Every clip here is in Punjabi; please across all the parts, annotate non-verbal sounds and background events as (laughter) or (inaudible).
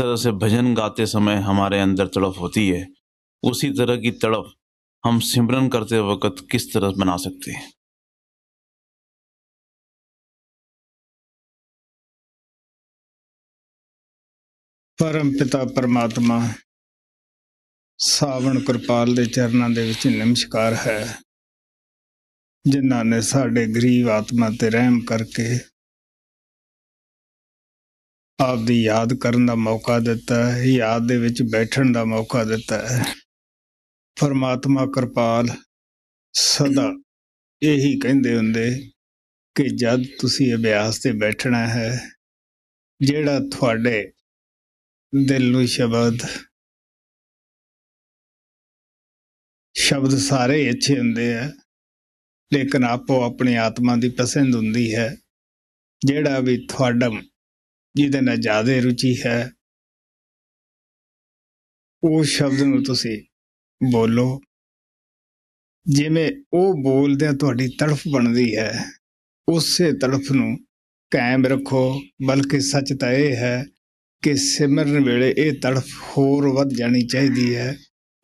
तरह से भजन गाते समय हमारे अंदर तड़प होती है उसी तरह की तड़प हम सिमरन करते वक्त किस तरह बना सकते हैं परम पिता परमात्मा ਸਾਵਣ कृपाल के चरणों ਦੇ ਵਿੱਚ ਨਮਸਕਾਰ ਹੈ ਜਿਨ੍ਹਾਂ ਨੇ ਸਾਡੇ ਗਰੀਬ ਆਤਮਾ ਤੇ ਆਪਦੀ ਯਾਦ ਕਰਨ ਦਾ ਮੌਕਾ ਦਿੱਤਾ ਹੈ ਯਾਦ ਦੇ ਵਿੱਚ ਬੈਠਣ ਦਾ ਮੌਕਾ ਦਿੱਤਾ ਹੈ ਪਰਮਾਤਮਾ ਕਿਰਪਾਲ ਸਦਾ ਇਹੀ ਕਹਿੰਦੇ ਹੁੰਦੇ ਕਿ ਜਦ ਤੁਸੀਂ ਅਭਿਆਸ ਤੇ ਬੈਠਣਾ ਹੈ ਜਿਹੜਾ ਤੁਹਾਡੇ ਦਿਲ ਨੂੰ ਸ਼ਬਦ ਸ਼ਬਦ ਸਾਰੇ ਅੱਛੇ ਹੁੰਦੇ ਆ ਲੇਕਿਨ ਆਪੋ ਆਪਣੀ ਆਤਮਾ ਦੀ ਪਸੰਦ ਹੁੰਦੀ ਹੈ ਜਿਹੜਾ ਵੀ ਤੁਹਾਡਾ ਜਿਹਦੇ ਨਾਲ ਜ਼ਿਆਦਾ ਰੁਚੀ ਹੈ ਉਹ ਸ਼ਬਦ ਨੂੰ ਤੁਸੀਂ ਬੋਲੋ ਜਿਵੇਂ ਉਹ ਬੋਲਦੇ ਤੁਹਾਡੀ ਤੜਫ ਬਣਦੀ ਹੈ ਉਸੇ ਤੜਫ ਨੂੰ ਕਾਇਮ ਰੱਖੋ ਬਲਕਿ ਸੱਚ ਤਾਂ ਇਹ ਹੈ ਕਿ ਸਿਮਰਨ ਵੇਲੇ ਇਹ ਤੜਫ ਹੋਰ ਵੱਧ ਜਾਣੀ ਚਾਹੀਦੀ ਹੈ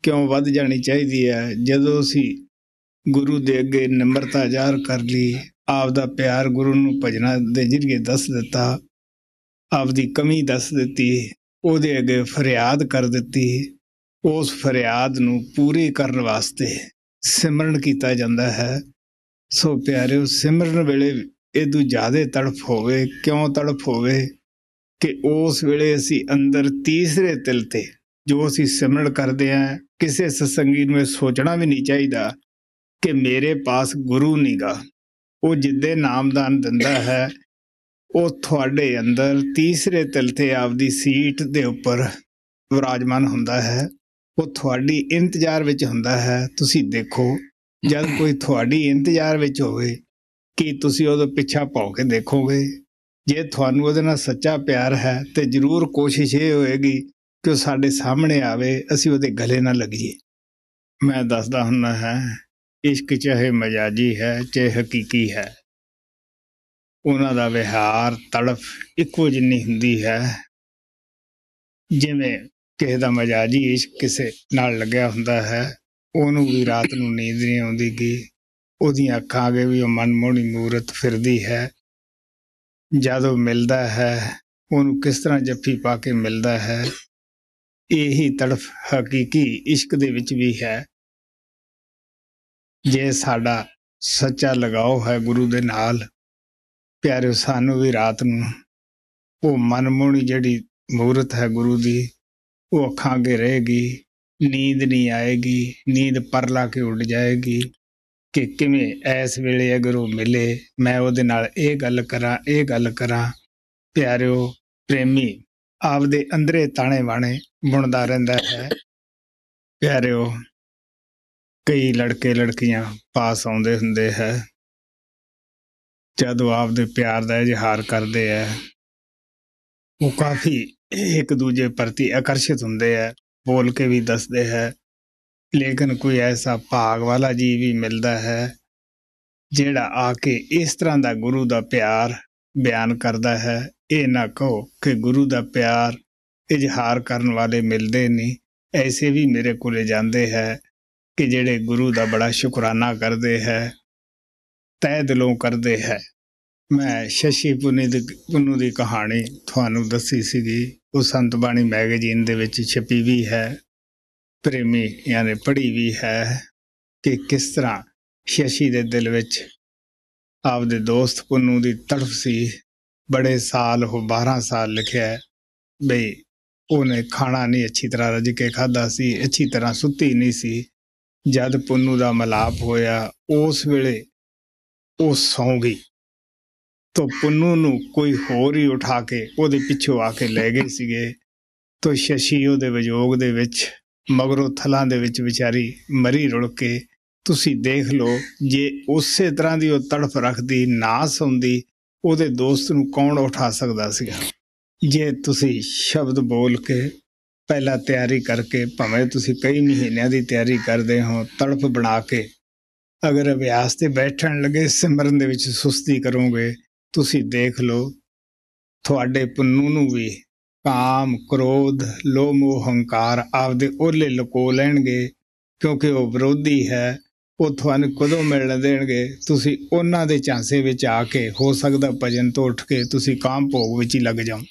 ਕਿਉਂ ਵੱਧ ਜਾਣੀ ਚਾਹੀਦੀ ਹੈ ਜਦੋਂ ਅਸੀਂ ਗੁਰੂ ਦੇ ਅੱਗੇ ਨਿਮਰਤਾ ਜ਼ਾਹਰ ਕਰ ਲਈ ਆਪ ਦਾ ਪਿਆਰ ਗੁਰੂ ਨੂੰ ਭਜਣਾ ਦੇ ਜਿਹੜੇ ਦੱਸ ਦਿੱਤਾ ਆਪਦੀ ਕਮੀ ਦੱਸ ਦਿੱਤੀ ਉਹਦੇ ਅੱਗੇ ਫਰਿਆਦ ਕਰ ਦਿੱਤੀ ਉਸ ਫਰਿਆਦ ਨੂੰ ਪੂਰੀ ਕਰਨ ਵਾਸਤੇ ਸਿਮਰਨ ਕੀਤਾ ਜਾਂਦਾ ਹੈ ਸੋ ਪਿਆਰਿਓ ਸਿਮਰਨ ਵੇਲੇ ਇਹਦੂ ਜ਼ਿਆਦਾ ਤੜਫ ਹੋਵੇ ਕਿਉਂ ਤੜਫ ਹੋਵੇ ਕਿ ਉਸ ਵੇਲੇ ਅਸੀਂ ਅੰਦਰ ਤੀਸਰੇ ਤਿਲ ਤੇ ਜੋ ਅਸੀਂ ਸਿਮਰਨ ਕਰਦੇ ਆ ਕਿਸੇ ਸਤਸੰਗੀ ਨੂੰ ਸੋਚਣਾ ਵੀ ਨਹੀਂ ਚਾਹੀਦਾ ਕਿ ਮੇਰੇ ਪਾਸ ਗੁਰੂ ਨਹੀਂਗਾ ਉਹ ਜਿੱਦੇ ਨਾਮਦਾਨ ਦਿੰਦਾ ਹੈ ਉਹ ਤੁਹਾਡੇ ਅੰਦਰ ਤੀਸਰੇ ਤਲ ਤੇ ਆਪਦੀ ਸੀਟ ਦੇ ਉੱਪਰ ਵਿਰਾਜਮਾਨ ਹੁੰਦਾ ਹੈ ਉਹ ਤੁਹਾਡੀ ਇੰਤਜ਼ਾਰ ਵਿੱਚ ਹੁੰਦਾ ਹੈ ਤੁਸੀਂ ਦੇਖੋ ਜਦ ਕੋਈ ਤੁਹਾਡੀ ਇੰਤਜ਼ਾਰ ਵਿੱਚ ਹੋਵੇ ਕਿ ਤੁਸੀਂ ਉਹਦੇ ਪਿੱਛਾ ਪਾਉ ਕੇ ਦੇਖੋਗੇ ਜੇ ਤੁਹਾਨੂੰ ਉਹਦੇ ਨਾਲ ਸੱਚਾ ਪਿਆਰ ਹੈ ਤੇ ਜ਼ਰੂਰ ਕੋਸ਼ਿਸ਼ ਇਹ ਹੋਏਗੀ ਕਿ ਉਹ ਸਾਡੇ ਸਾਹਮਣੇ ਆਵੇ ਅਸੀਂ ਉਹਦੇ ਗਲੇ ਨਾਲ ਲੱਗੀਏ ਮੈਂ ਦੱਸਦਾ ਹੁੰਦਾ ਹੈ ਇਸ਼ਕ ਚਾਹੇ ਮਜਾਜੀ ਹੈ ਚਾਹੇ ਹਕੀਕੀ ਹੈ ਉਹਨਾਂ ਦਾ ਵਿਹਾਰ ਤੜਫ ਇੱਕੋ ਜਿੰਨੀ ਹੁੰਦੀ ਹੈ ਜਿਵੇਂ ਕਿਸੇ ਦਾ ਮਜਾਜੀ ਇਸ਼ਕ ਕਿਸੇ ਨਾਲ ਲੱਗਿਆ ਹੁੰਦਾ ਹੈ ਉਹਨੂੰ ਵੀ ਰਾਤ ਨੂੰ ਨੀਂਦ ਨਹੀਂ ਆਉਂਦੀ ਕਿ ਉਹਦੀਆਂ ਅੱਖਾਂ 'ਗੇ ਵੀ ਉਹ ਮਨਮੋਹਣੀ ਮੂਰਤ ਫਿਰਦੀ ਹੈ ਜਦੋਂ ਮਿਲਦਾ ਹੈ ਉਹਨੂੰ ਕਿਸ ਤਰ੍ਹਾਂ ਜੱਫੀ ਪਾ ਕੇ ਮਿਲਦਾ ਹੈ ਇਹੀ ਤੜਫ ਹਕੀਕੀ ਇਸ਼ਕ ਦੇ ਵਿੱਚ ਵੀ ਹੈ ਜੇ ਸਾਡਾ ਸੱਚਾ ਲਗਾਓ ਹੈ ਗੁਰੂ ਦੇ ਨਾਲ ਪਿਆਰੇ ਸਾਨੂੰ ਵੀ ਰਾਤ ਨੂੰ ਉਹ ਮਨਮੋਣੀ ਜਿਹੜੀ ਮੂਰਤ ਹੈ ਗੁਰੂ ਦੀ ਉਹ ਅੱਖਾਂ ਅੱਗੇ ਰਹੇਗੀ ਨੀਂਦ ਨਹੀਂ ਆਏਗੀ ਨੀਂਦ ਪਰਲਾ ਕੇ ਉੱਡ ਜਾਏਗੀ ਕਿ ਕਿਵੇਂ ਐਸ ਵੇਲੇ ਅਗਰ ਉਹ ਮਿਲੇ ਮੈਂ ਉਹਦੇ ਨਾਲ ਇਹ ਗੱਲ ਕਰਾਂ ਇਹ ਗੱਲ ਕਰਾਂ ਪਿਆਰਿਓ ਪ੍ਰੇਮੀ ਆਪਦੇ ਅੰਦਰੇ ਤਾਣੇ ਬਾਣੇ ਬੁਣਦਾ ਰਹਿੰਦਾ ਹੈ ਪਿਆਰਿਓ ਕਈ ਲੜਕੇ ਲੜਕੀਆਂ ਪਾਸ ਆਉਂਦੇ ਹੁੰਦੇ ਹੈ ਜਦ ਉਹ ਆਪਦੇ ਪਿਆਰ ਦਾ ਇਜ਼ਹਾਰ ਕਰਦੇ ਆ ਉਹ ਕਾਫੀ ਇੱਕ ਦੂਜੇ ਪ੍ਰਤੀ ਆਕਰਸ਼ਿਤ ਹੁੰਦੇ ਆ ਬੋਲ ਕੇ ਵੀ ਦੱਸਦੇ ਹੈ ਲੇਕਿਨ ਕੋਈ ਐਸਾ ਭਾਗ ਵਾਲਾ ਜੀ ਵੀ ਮਿਲਦਾ ਹੈ ਜਿਹੜਾ ਆ ਕੇ ਇਸ ਤਰ੍ਹਾਂ ਦਾ ਗੁਰੂ ਦਾ ਪਿਆਰ ਬਿਆਨ ਕਰਦਾ ਹੈ ਇਹ ਨਾ ਕਹੋ ਕਿ ਗੁਰੂ ਦਾ ਪਿਆਰ ਇਜ਼ਹਾਰ ਕਰਨ ਵਾਲੇ ਮਿਲਦੇ ਨਹੀਂ ਐਸੇ ਵੀ ਮੇਰੇ ਕੋਲੇ ਜਾਂਦੇ ਹੈ ਕਿ ਜਿਹੜੇ ਗੁਰੂ ਦਾ ਬੜਾ ਸ਼ੁਕਰਾਨਾ ਕਰਦੇ ਹੈ ਤੈ ਦਿਲੋਂ ਕਰਦੇ ਹੈ ਮੈਂ ਸ਼ਸ਼ੀ ਪੁਨੀ ਦੀ ਪੁੰਨੂ ਦੀ ਕਹਾਣੀ ਤੁਹਾਨੂੰ ਦੱਸੀ ਸੀਗੀ ਉਹ ਸੰਤ ਬਾਣੀ ਮੈਗਜ਼ੀਨ ਦੇ ਵਿੱਚ ਛਪੀ ਵੀ ਹੈ ਪ੍ਰੇਮੀ ਯਾਨੀ ਪੜੀ ਵੀ ਹੈ ਕਿ ਕਿਸ ਤਰ੍ਹਾਂ ਸ਼ਸ਼ੀ ਦੇ ਦਿਲ ਵਿੱਚ ਆਪਦੇ ਦੋਸਤ ਪੁੰਨੂ ਦੀ ਤੜਫ ਸੀ ਬੜੇ ਸਾਲ ਹੋ 12 ਸਾਲ ਲਿਖਿਆ ਬਈ ਉਹਨੇ ਖਾਣਾ ਨਹੀਂ ਅੱਛੀ ਤਰ੍ਹਾਂ ਰਜ ਕੇ ਖਾਦਾ ਸੀ ਅੱਛੀ ਤਰ੍ਹਾਂ ਸੁੱਤੀ ਨਹੀਂ ਸੀ ਜਦ ਪੁੰਨੂ ਦਾ ਮਲਾਪ ਹੋਇਆ ਉਸ ਵੇਲੇ ਉਹ ਸੌ ਗਈ ਤਾਂ ਪੁੰਨੂ ਨੂੰ ਕੋਈ ਹੋਰ ਹੀ ਉਠਾ ਕੇ ਉਹਦੇ ਪਿੱਛੋਂ ਆ ਕੇ ਲੈ ਗਏ ਸੀਗੇ ਤਾਂ ਸ਼ਸ਼ੀ ਉਹਦੇ ਵਿਜੋਗ ਦੇ ਵਿੱਚ ਮਗਰੋਂ ਥਲਾਂ ਦੇ ਵਿੱਚ ਵਿਚਾਰੀ ਮਰੀ ਰੁਲ ਕੇ ਤੁਸੀਂ ਦੇਖ ਲਓ ਜੇ ਉਸੇ ਤਰ੍ਹਾਂ ਦੀ ਉਹ ਤੜਫ ਰੱਖਦੀ ਨਾ ਸੌਂਦੀ ਉਹਦੇ ਦੋਸਤ ਨੂੰ ਕੌਣ ਉਠਾ ਸਕਦਾ ਸੀਗਾ ਜੇ ਤੁਸੀਂ ਸ਼ਬਦ ਬੋਲ ਕੇ ਪਹਿਲਾਂ ਤਿਆਰੀ ਕਰਕੇ ਭਾਵੇਂ ਤੁਸੀਂ ਕਈ ਮਹੀਨਿਆਂ ਦੀ ਤਿਆਰੀ ਕਰਦੇ ਹੋ ਤੜਫ ਬਣਾ ਕੇ ਅਗਰ ਅਭਿਆਸ ਤੇ ਬੈਠਣ ਲੱਗੇ ਸਿਮਰਨ ਦੇ ਵਿੱਚ ਸੁਸਤੀ ਕਰੋਗੇ ਤੁਸੀਂ ਦੇਖ ਲਓ ਤੁਹਾਡੇ ਪੰਨੂ ਨੂੰ ਵੀ ਕਾਮ ਕ੍ਰੋਧ ਲੋਭ ਮੋਹ ਹੰਕਾਰ ਆਪਦੇ ਓਲੇ ਲਕੋ ਲੈਣਗੇ ਕਿਉਂਕਿ ਉਹ ਵਿਰੋਧੀ ਹੈ ਉਹ ਤੁਹਾਨੂੰ ਕਦੋਂ ਮਿਲਣ ਦੇਣਗੇ ਤੁਸੀਂ ਉਹਨਾਂ ਦੇ ਝਾਂਸੇ ਵਿੱਚ ਆ ਕੇ ਹੋ ਸਕਦਾ ਭਜਨ ਤੋਂ ਉੱਠ ਕੇ ਤੁਸੀਂ ਕਾਮ ਭੋਗ ਵਿੱਚ ਹੀ ਲੱਗ ਜਾਓ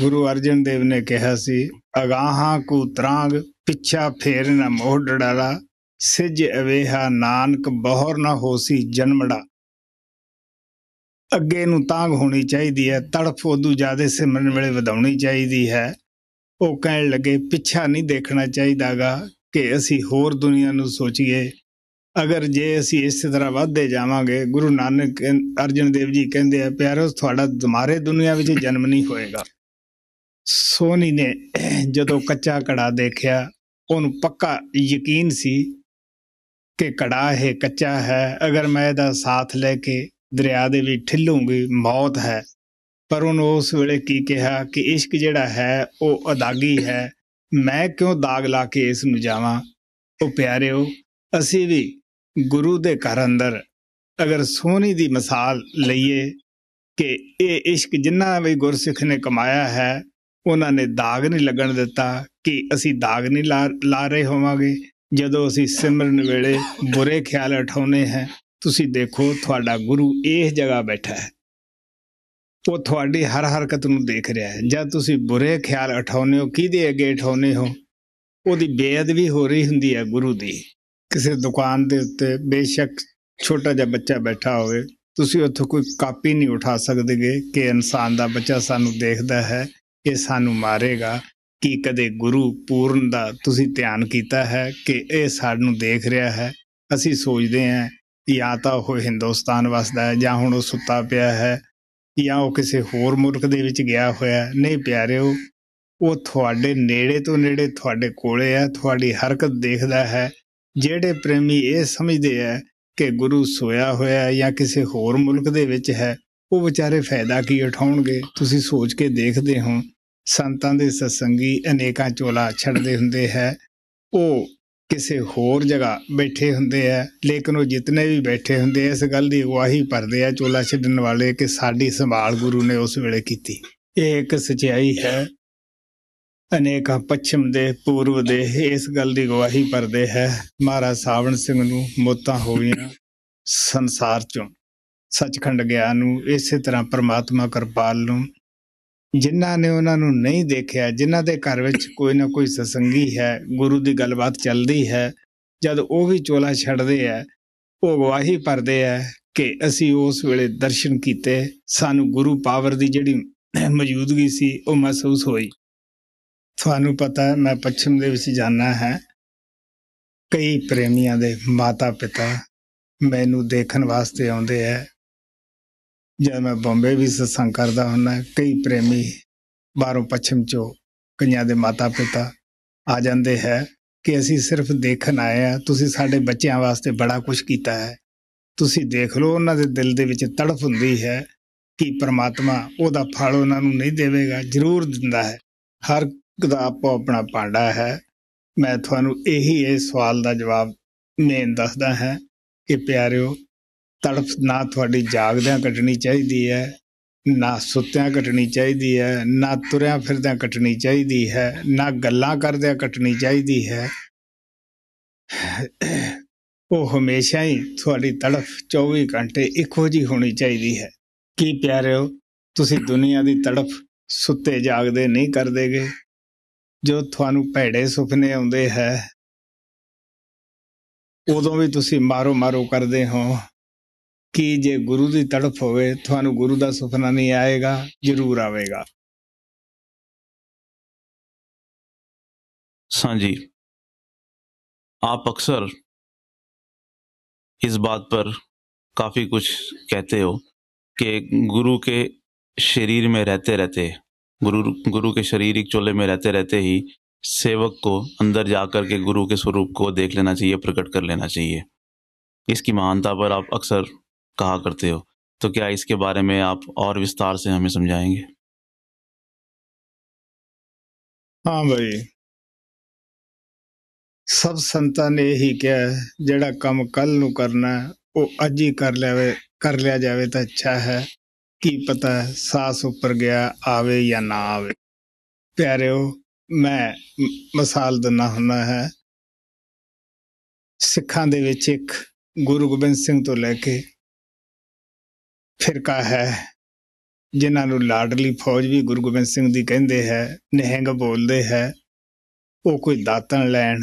ਗੁਰੂ ਅਰਜਨ ਦੇਵ ਨੇ ਕਿਹਾ ਸੀ ਅਗਾਹਾਂ ਕੂਤਰਾਂਗ ਪਿੱਛਾ ਫੇਰ ਨਾ ਮੋਹ ਡੜਾਲਾ ਸਿਜ ਅਵੇਹਾ ਨਾਨਕ ਬਹੁਰ ਨਾ ਹੋਸੀ ਜਨਮੜਾ ਅੱਗੇ ਨੂੰ ਤਾਂਗ ਹੋਣੀ ਚਾਹੀਦੀ ਹੈ ਤੜਫ ਉਦੋਂ ਜ਼ਿਆਦਾ ਸਿਮਰਨ ਵੇਲੇ ਵਧਾਉਣੀ ਚਾਹੀਦੀ ਹੈ ਉਹ ਕਹਿਣ ਲੱਗੇ ਪਿੱਛਾ ਨਹੀਂ ਦੇਖਣਾ ਚਾਹੀਦਾਗਾ ਕਿ ਅਸੀਂ ਹੋਰ ਦੁਨੀਆ ਨੂੰ ਸੋਚੀਏ ਅਗਰ ਜੇ ਅਸੀਂ ਇਸੇ ਤਰ੍ਹਾਂ ਵਧਦੇ ਜਾਵਾਂਗੇ ਗੁਰੂ ਨਾਨਕ ਅਰਜਨ ਦੇਵ ਜੀ ਕਹਿੰਦੇ ਆ ਪਿਆਰੋ ਤੁਹਾਡਾ ਦਮਾਰੇ ਦੁਨੀਆ ਵਿੱਚ ਜਨਮ ਨਹੀਂ ਹੋਏਗਾ ਸੋਨੀ ਨੇ ਜਦੋਂ ਕੱਚਾ ਕੜਾ ਦੇਖਿਆ ਉਹਨੂੰ ਪੱਕਾ ਯਕੀਨ ਸੀ ਕਿ ਕੜਾ ਹੈ ਕੱਚਾ ਹੈ ਅਗਰ ਮੈਂ ਇਹਦਾ ਸਾਥ ਲੈ ਕੇ ਦਰਿਆ ਦੇ ਵਿੱਚ ਠਿੱਲੂਗੀ ਮੌਤ ਹੈ ਪਰ ਉਹ ਉਸ ਵੇਲੇ ਕੀ ਕਿਹਾ ਕਿ ਇਸ਼ਕ ਜਿਹੜਾ ਹੈ ਉਹ ਅਦਾਗੀ ਹੈ ਮੈਂ ਕਿਉਂ ਦਾਗ ਲਾ ਕੇ ਇਸ ਨੂੰ ਜਾਵਾਂ ਉਹ ਪਿਆਰਿਓ ਅਸੀਂ ਵੀ ਗੁਰੂ ਦੇ ਘਰ ਅੰਦਰ ਅਗਰ ਸੋਹਣੀ ਦੀ ਮਿਸਾਲ ਲਈਏ ਕਿ ਇਹ ਇਸ਼ਕ ਜਿੰਨਾ ਵੀ ਗੁਰਸਿੱਖ ਨੇ ਕਮਾਇਆ ਹੈ ਉਹਨਾਂ ਨੇ ਦਾਗ ਨਹੀਂ ਲੱਗਣ ਦਿੱਤਾ ਕਿ ਅਸੀਂ ਦਾਗ ਨਹੀਂ ਲਾ ਰਹੇ ਹੋਵਾਂਗੇ ਜਦੋਂ ਅਸੀਂ ਸਿਮਰਨ ਵੇਲੇ ਬੁਰੇ ਖਿਆਲ ਉਠਾਉਨੇ ਹੈ ਤੁਸੀਂ ਦੇਖੋ ਤੁਹਾਡਾ ਗੁਰੂ ਇਸ ਜਗ੍ਹਾ ਬੈਠਾ ਹੈ ਉਹ ਤੁਹਾਡੀ ਹਰ ਹਰਕਤ ਨੂੰ ਦੇਖ ਰਿਹਾ ਹੈ ਜਦ ਤੁਸੀਂ ਬੁਰੇ ਖਿਆਲ ਉਠਾਉਨੇ ਹੋ ਕਿਹਦੇ ਅੱਗੇ ਉਠਾਉਨੇ ਹੋ ਉਹਦੀ ਬੇਅਦਬੀ ਹੋ ਰਹੀ ਹੁੰਦੀ ਹੈ ਗੁਰੂ ਦੀ ਕਿਸੇ ਦੁਕਾਨ ਦੇ ਉੱਤੇ ਬੇਸ਼ੱਕ ਛੋਟਾ ਜਿਹਾ ਬੱਚਾ ਬੈਠਾ ਹੋਵੇ ਤੁਸੀਂ ਉੱਥੋਂ ਕੋਈ ਕਾਪੀ ਨਹੀਂ ਉਠਾ ਸਕਦੇਗੇ ਕਿ ਇਨਸਾਨ ਦਾ ਬੱਚਾ ਸਾਨੂੰ ਦੇਖਦਾ ਹੈ ਇਹ ਸਾਨੂੰ ਮਾਰੇਗਾ ਕੀ ਕਦੇ ਗੁਰੂ ਪੂਰਨ ਦਾ ਤੁਸੀਂ ਧਿਆਨ ਕੀਤਾ ਹੈ ਕਿ ਇਹ ਸਾਨੂੰ ਦੇਖ ਰਿਹਾ ਹੈ ਅਸੀਂ ਸੋਚਦੇ ਹਾਂ ਜਾਂ ਤਾਂ ਉਹ ਹਿੰਦੁਸਤਾਨ ਵਸਦਾ ਹੈ ਜਾਂ ਹੁਣ ਉਹ ਸੁੱਤਾ ਪਿਆ ਹੈ ਜਾਂ ਉਹ ਕਿਸੇ ਹੋਰ ਮੁਲਕ ਦੇ ਵਿੱਚ ਗਿਆ ਹੋਇਆ ਹੈ ਨਹੀਂ ਪਿਆਰਿਓ ਉਹ ਤੁਹਾਡੇ ਨੇੜੇ ਤੋਂ ਨੇੜੇ ਤੁਹਾਡੇ ਕੋਲੇ ਹੈ ਤੁਹਾਡੀ ਹਰਕਤ ਦੇਖਦਾ ਹੈ ਜਿਹੜੇ ਪ੍ਰੇਮੀ ਇਹ ਸਮਝਦੇ ਆ ਕਿ ਗੁਰੂ ਸੋਇਆ ਹੋਇਆ ਹੈ ਜਾਂ ਕਿਸੇ ਹੋਰ ਮੁਲਕ ਦੇ ਵਿੱਚ ਹੈ ਉਹ ਵਿਚਾਰੇ ਫਾਇਦਾ ਕੀ ਉਠਾਉਣਗੇ ਤੁਸੀਂ ਸੋਚ ਕੇ ਦੇਖਦੇ ਹੋ ਸੰਤਾਂ ਦੇ ਸਤਸੰਗੀ ਅਨੇਕਾਂ ਚੋਲਾ ਛੱਡਦੇ ਹੁੰਦੇ ਹੈ ਉਹ ਕਿਸੇ ਹੋਰ ਜਗ੍ਹਾ ਬੈਠੇ ਹੁੰਦੇ ਆ ਲੇਕਿਨ ਉਹ ਜਿੰਨੇ ਵੀ ਬੈਠੇ ਹੁੰਦੇ ਇਸ ਗੱਲ ਦੀ ਗਵਾਹੀ ਭਰਦੇ ਆ ਚੋਲਾ ਛੱਡਣ ਵਾਲੇ ਕਿ ਸਾਡੀ ਸੰਭਾਲ ਗੁਰੂ ਨੇ ਉਸ ਵੇਲੇ ਕੀਤੀ ਇਹ ਇੱਕ ਸਚਾਈ ਹੈ ਅਨੇਕਾਂ ਪੱਛਮ ਦੇ ਪੂਰਬ ਦੇ ਇਸ ਗੱਲ ਦੀ ਗਵਾਹੀ ਭਰਦੇ ਹੈ ਮਹਾਰਾ ਸਾਵਣ ਸਿੰਘ ਨੂੰ ਮੋਤਾਂ ਗਈਆਂ ਸੰਸਾਰ ਚੋਂ ਸੱਚਖੰਡ ਗਿਆ ਨੂੰ ਇਸੇ ਤਰ੍ਹਾਂ ਪ੍ਰਮਾਤਮਾ ਕਿਰਪਾਲ ਨੂੰ ਜਿਨ੍ਹਾਂ ਨੇ ਉਹਨਾਂ ਨੂੰ ਨਹੀਂ ਦੇਖਿਆ ਜਿਨ੍ਹਾਂ ਦੇ ਘਰ ਵਿੱਚ ਕੋਈ ਨਾ ਕੋਈ ਸਸੰਗੀ ਹੈ ਗੁਰੂ ਦੀ ਗੱਲਬਾਤ ਚੱਲਦੀ ਹੈ ਜਦ ਉਹ ਵੀ ਚੋਲਾ ਛੱਡਦੇ ਆ ਉਹ ਗਵਾਹੀ ਪਰਦੇ ਆ ਕਿ ਅਸੀਂ ਉਸ ਵੇਲੇ ਦਰਸ਼ਨ ਕੀਤੇ ਸਾਨੂੰ ਗੁਰੂ ਪਾਵਰ ਦੀ ਜਿਹੜੀ ਮੌਜੂਦਗੀ ਸੀ ਉਹ ਮਹਿਸੂਸ ਹੋਈ ਤੁਹਾਨੂੰ ਪਤਾ ਮੈਂ ਪੱਛਮ ਦੇ ਵਿੱਚ ਜਾਣਾ ਹੈ ਕਈ ਪ੍ਰੇਮੀਆਂ ਦੇ ਮਾਤਾ ਪਿਤਾ ਮੈਨੂੰ ਦੇਖਣ ਵਾਸਤੇ ਆਉਂਦੇ ਐ ਜਦ ਮੈਂ ਬੰਬੇ ਵੀ ਸਤਸੰਗ ਕਰਦਾ ਹੁੰਨਾ ਕਈ ਪ੍ਰੇਮੀ ਬਾਹਰੋਂ ਪੱਛਮ ਚੋਂ ਕਈਆਂ ਦੇ ਮਾਤਾ ਪਿਤਾ ਆ ਜਾਂਦੇ ਹੈ ਕਿ ਅਸੀਂ ਸਿਰਫ ਦੇਖਣ ਆਏ ਆ ਤੁਸੀਂ ਸਾਡੇ ਬੱਚਿਆਂ ਵਾਸਤੇ ਬੜਾ ਕੁਝ ਕੀਤਾ ਹੈ ਤੁਸੀਂ ਦੇਖ ਲਓ ਉਹਨਾਂ ਦੇ ਦਿਲ ਦੇ ਵਿੱਚ ਤੜਫ ਹੁੰਦੀ ਹੈ ਕਿ ਪ੍ਰਮਾਤਮਾ ਉਹਦਾ ਫਲ ਉਹਨਾਂ ਨੂੰ ਨਹੀਂ ਦੇਵੇਗਾ ਜ਼ਰੂਰ ਦਿੰਦਾ ਹੈ ਹਰ ਕਦਾ ਆਪੋ ਆਪਣਾ ਪਾਂਡਾ ਹੈ ਮੈਂ ਤੁਹਾਨੂੰ ਇਹੀ ਇਹ ਸਵਾਲ ਦਾ ਜਵਾਬ ਮੈਂ ਦੱਸਦਾ ਹੈ ਕਿ ਪਿਆਰਿਓ ਤੜਫ ਨਾ ਤੁਹਾਡੀ ਜਾਗਦਿਆਂ ਕੱਟਣੀ ਚਾਹੀਦੀ ਹੈ ਨਾ ਸੁੱਤਿਆਂ ਕੱਟਣੀ ਚਾਹੀਦੀ ਹੈ ਨਾ ਤੁਰਿਆਂ ਫਿਰਦਿਆਂ ਕੱਟਣੀ ਚਾਹੀਦੀ ਹੈ ਨਾ ਗੱਲਾਂ ਕਰਦਿਆਂ ਕੱਟਣੀ ਚਾਹੀਦੀ ਹੈ ਉਹ ਹਮੇਸ਼ਾ ਹੀ ਤੁਹਾਡੀ ਤੜਫ 24 ਘੰਟੇ ਇੱਕੋ ਜੀ ਹੋਣੀ ਚਾਹੀਦੀ ਹੈ ਕੀ ਪਿਆਰਿਓ ਤੁਸੀਂ ਦੁਨੀਆ ਦੀ ਤੜਫ ਸੁੱਤੇ ਜਾਗਦੇ ਨਹੀਂ ਕਰਦੇਗੇ ਜੋ ਤੁਹਾਨੂੰ ਭੈੜੇ ਸੁਪਨੇ ਆਉਂਦੇ ਹੈ ਉਦੋਂ ਵੀ ਤੁਸੀਂ ਮਾਰੋ ਮਾਰੋ ਕਰਦੇ ਹੋ ਕਿ जे गुरु की तड़फ हो गुरु का ਦਾ नहीं आएगा जरूर आएगा ਆਵੇਗਾ हाँ सांझी आप अक्सर इस बात पर काफ़ी कुछ कहते हो कि गुरु के शरीर में रहते रहते गुरु गुरु के शारीरिक चोले में रहते रहते ही सेवक को अंदर जा कर के गुरु के स्वरूप को देख लेना चाहिए प्रकट कर लेना चाहिए इसकी महानता पर आप अक्सर कहा करते हो तो क्या इसके बारे में आप और विस्तार से हमें समझाएंगे ਹਾਂ ਭਾਈ ਸਭ ਸੰਤਾਂ ਨੇ ਇਹੀ ਕਿਹਾ ਜਿਹੜਾ ਕੰਮ ਕੱਲ ਨੂੰ ਕਰਨਾ ਉਹ ਅੱਜ ਹੀ ਕਰ ਲੈਵੇ ਕਰ ਲਿਆ ਜਾਵੇ ਤਾਂ ਅੱਛਾ ਹੈ ਕੀ ਪਤਾ ਸਾਸ ਉੱਪਰ ਗਿਆ ਆਵੇ ਜਾਂ ਨਾ ਆਵੇ ਪਿਆਰਿਓ ਮੈਂ ਮਿਸਾਲ ਦਿੰਨਾ ਹੁੰਦਾ ਹੈ ਸਿੱਖਾਂ ਦੇ ਵਿੱਚ ਇੱਕ ਗੁਰੂ ਗੋਬਿੰਦ ਸਿੰਘ ਤੋਂ ਲੈ ਕੇ ਫਿਰਕਾ ਹੈ ਜਿਨ੍ਹਾਂ ਨੂੰ ਲਾਡਲੀ ਫੌਜ ਵੀ ਗੁਰੂ ਗੋਬਿੰਦ ਸਿੰਘ ਦੀ ਕਹਿੰਦੇ ਹੈ ਨਿਹੰਗ ਬੋਲਦੇ ਹੈ ਉਹ ਕੋਈ ਦਾਤਨ ਲੈਣ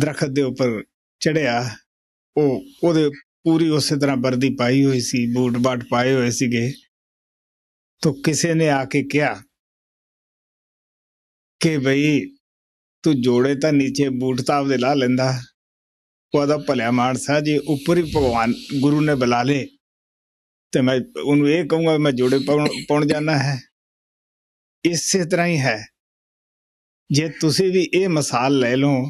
ਦਰਖਤ ਦੇ ਉੱਪਰ ਚੜਿਆ ਉਹ ਉਹਦੇ ਪੂਰੀ ਉਸੇ ਤਰ੍ਹਾਂ ਵਰਦੀ ਪਾਈ ਹੋਈ ਸੀ ਬੂਟ ਬਾਟ ਪਾਏ ਹੋਏ ਸੀਗੇ ਤਾਂ ਕਿਸੇ ਨੇ ਆ ਕੇ ਕਿਹਾ ਕਿ ਭਈ ਤੂੰ ਜੋੜੇ ਤਾਂ ਨੀਚੇ ਬੂਟ ਤਾਂ ਦੇ ਲਾ ਲੈਂਦਾ ਉਹਦਾ ਭਲਿਆ ਮਾਨਸਾ ਜੀ ਉੱਪਰ ਹੀ ਭਗਵਾਨ ਗੁਰੂ ਨੇ ਬੁਲਾ ਲੇ ਤੇ ਮੈਂ ਉਹਨੂੰ ਇਹ ਕਹੂੰਗਾ ਮੈਂ ਜੋੜੇ ਪਾਉਣ ਜਾਣਾ ਹੈ ਇਸੇ ਤਰ੍ਹਾਂ ਹੀ ਹੈ ਜੇ ਤੁਸੀਂ ਵੀ ਇਹ ਮਿਸਾਲ ਲੈ ਲਓ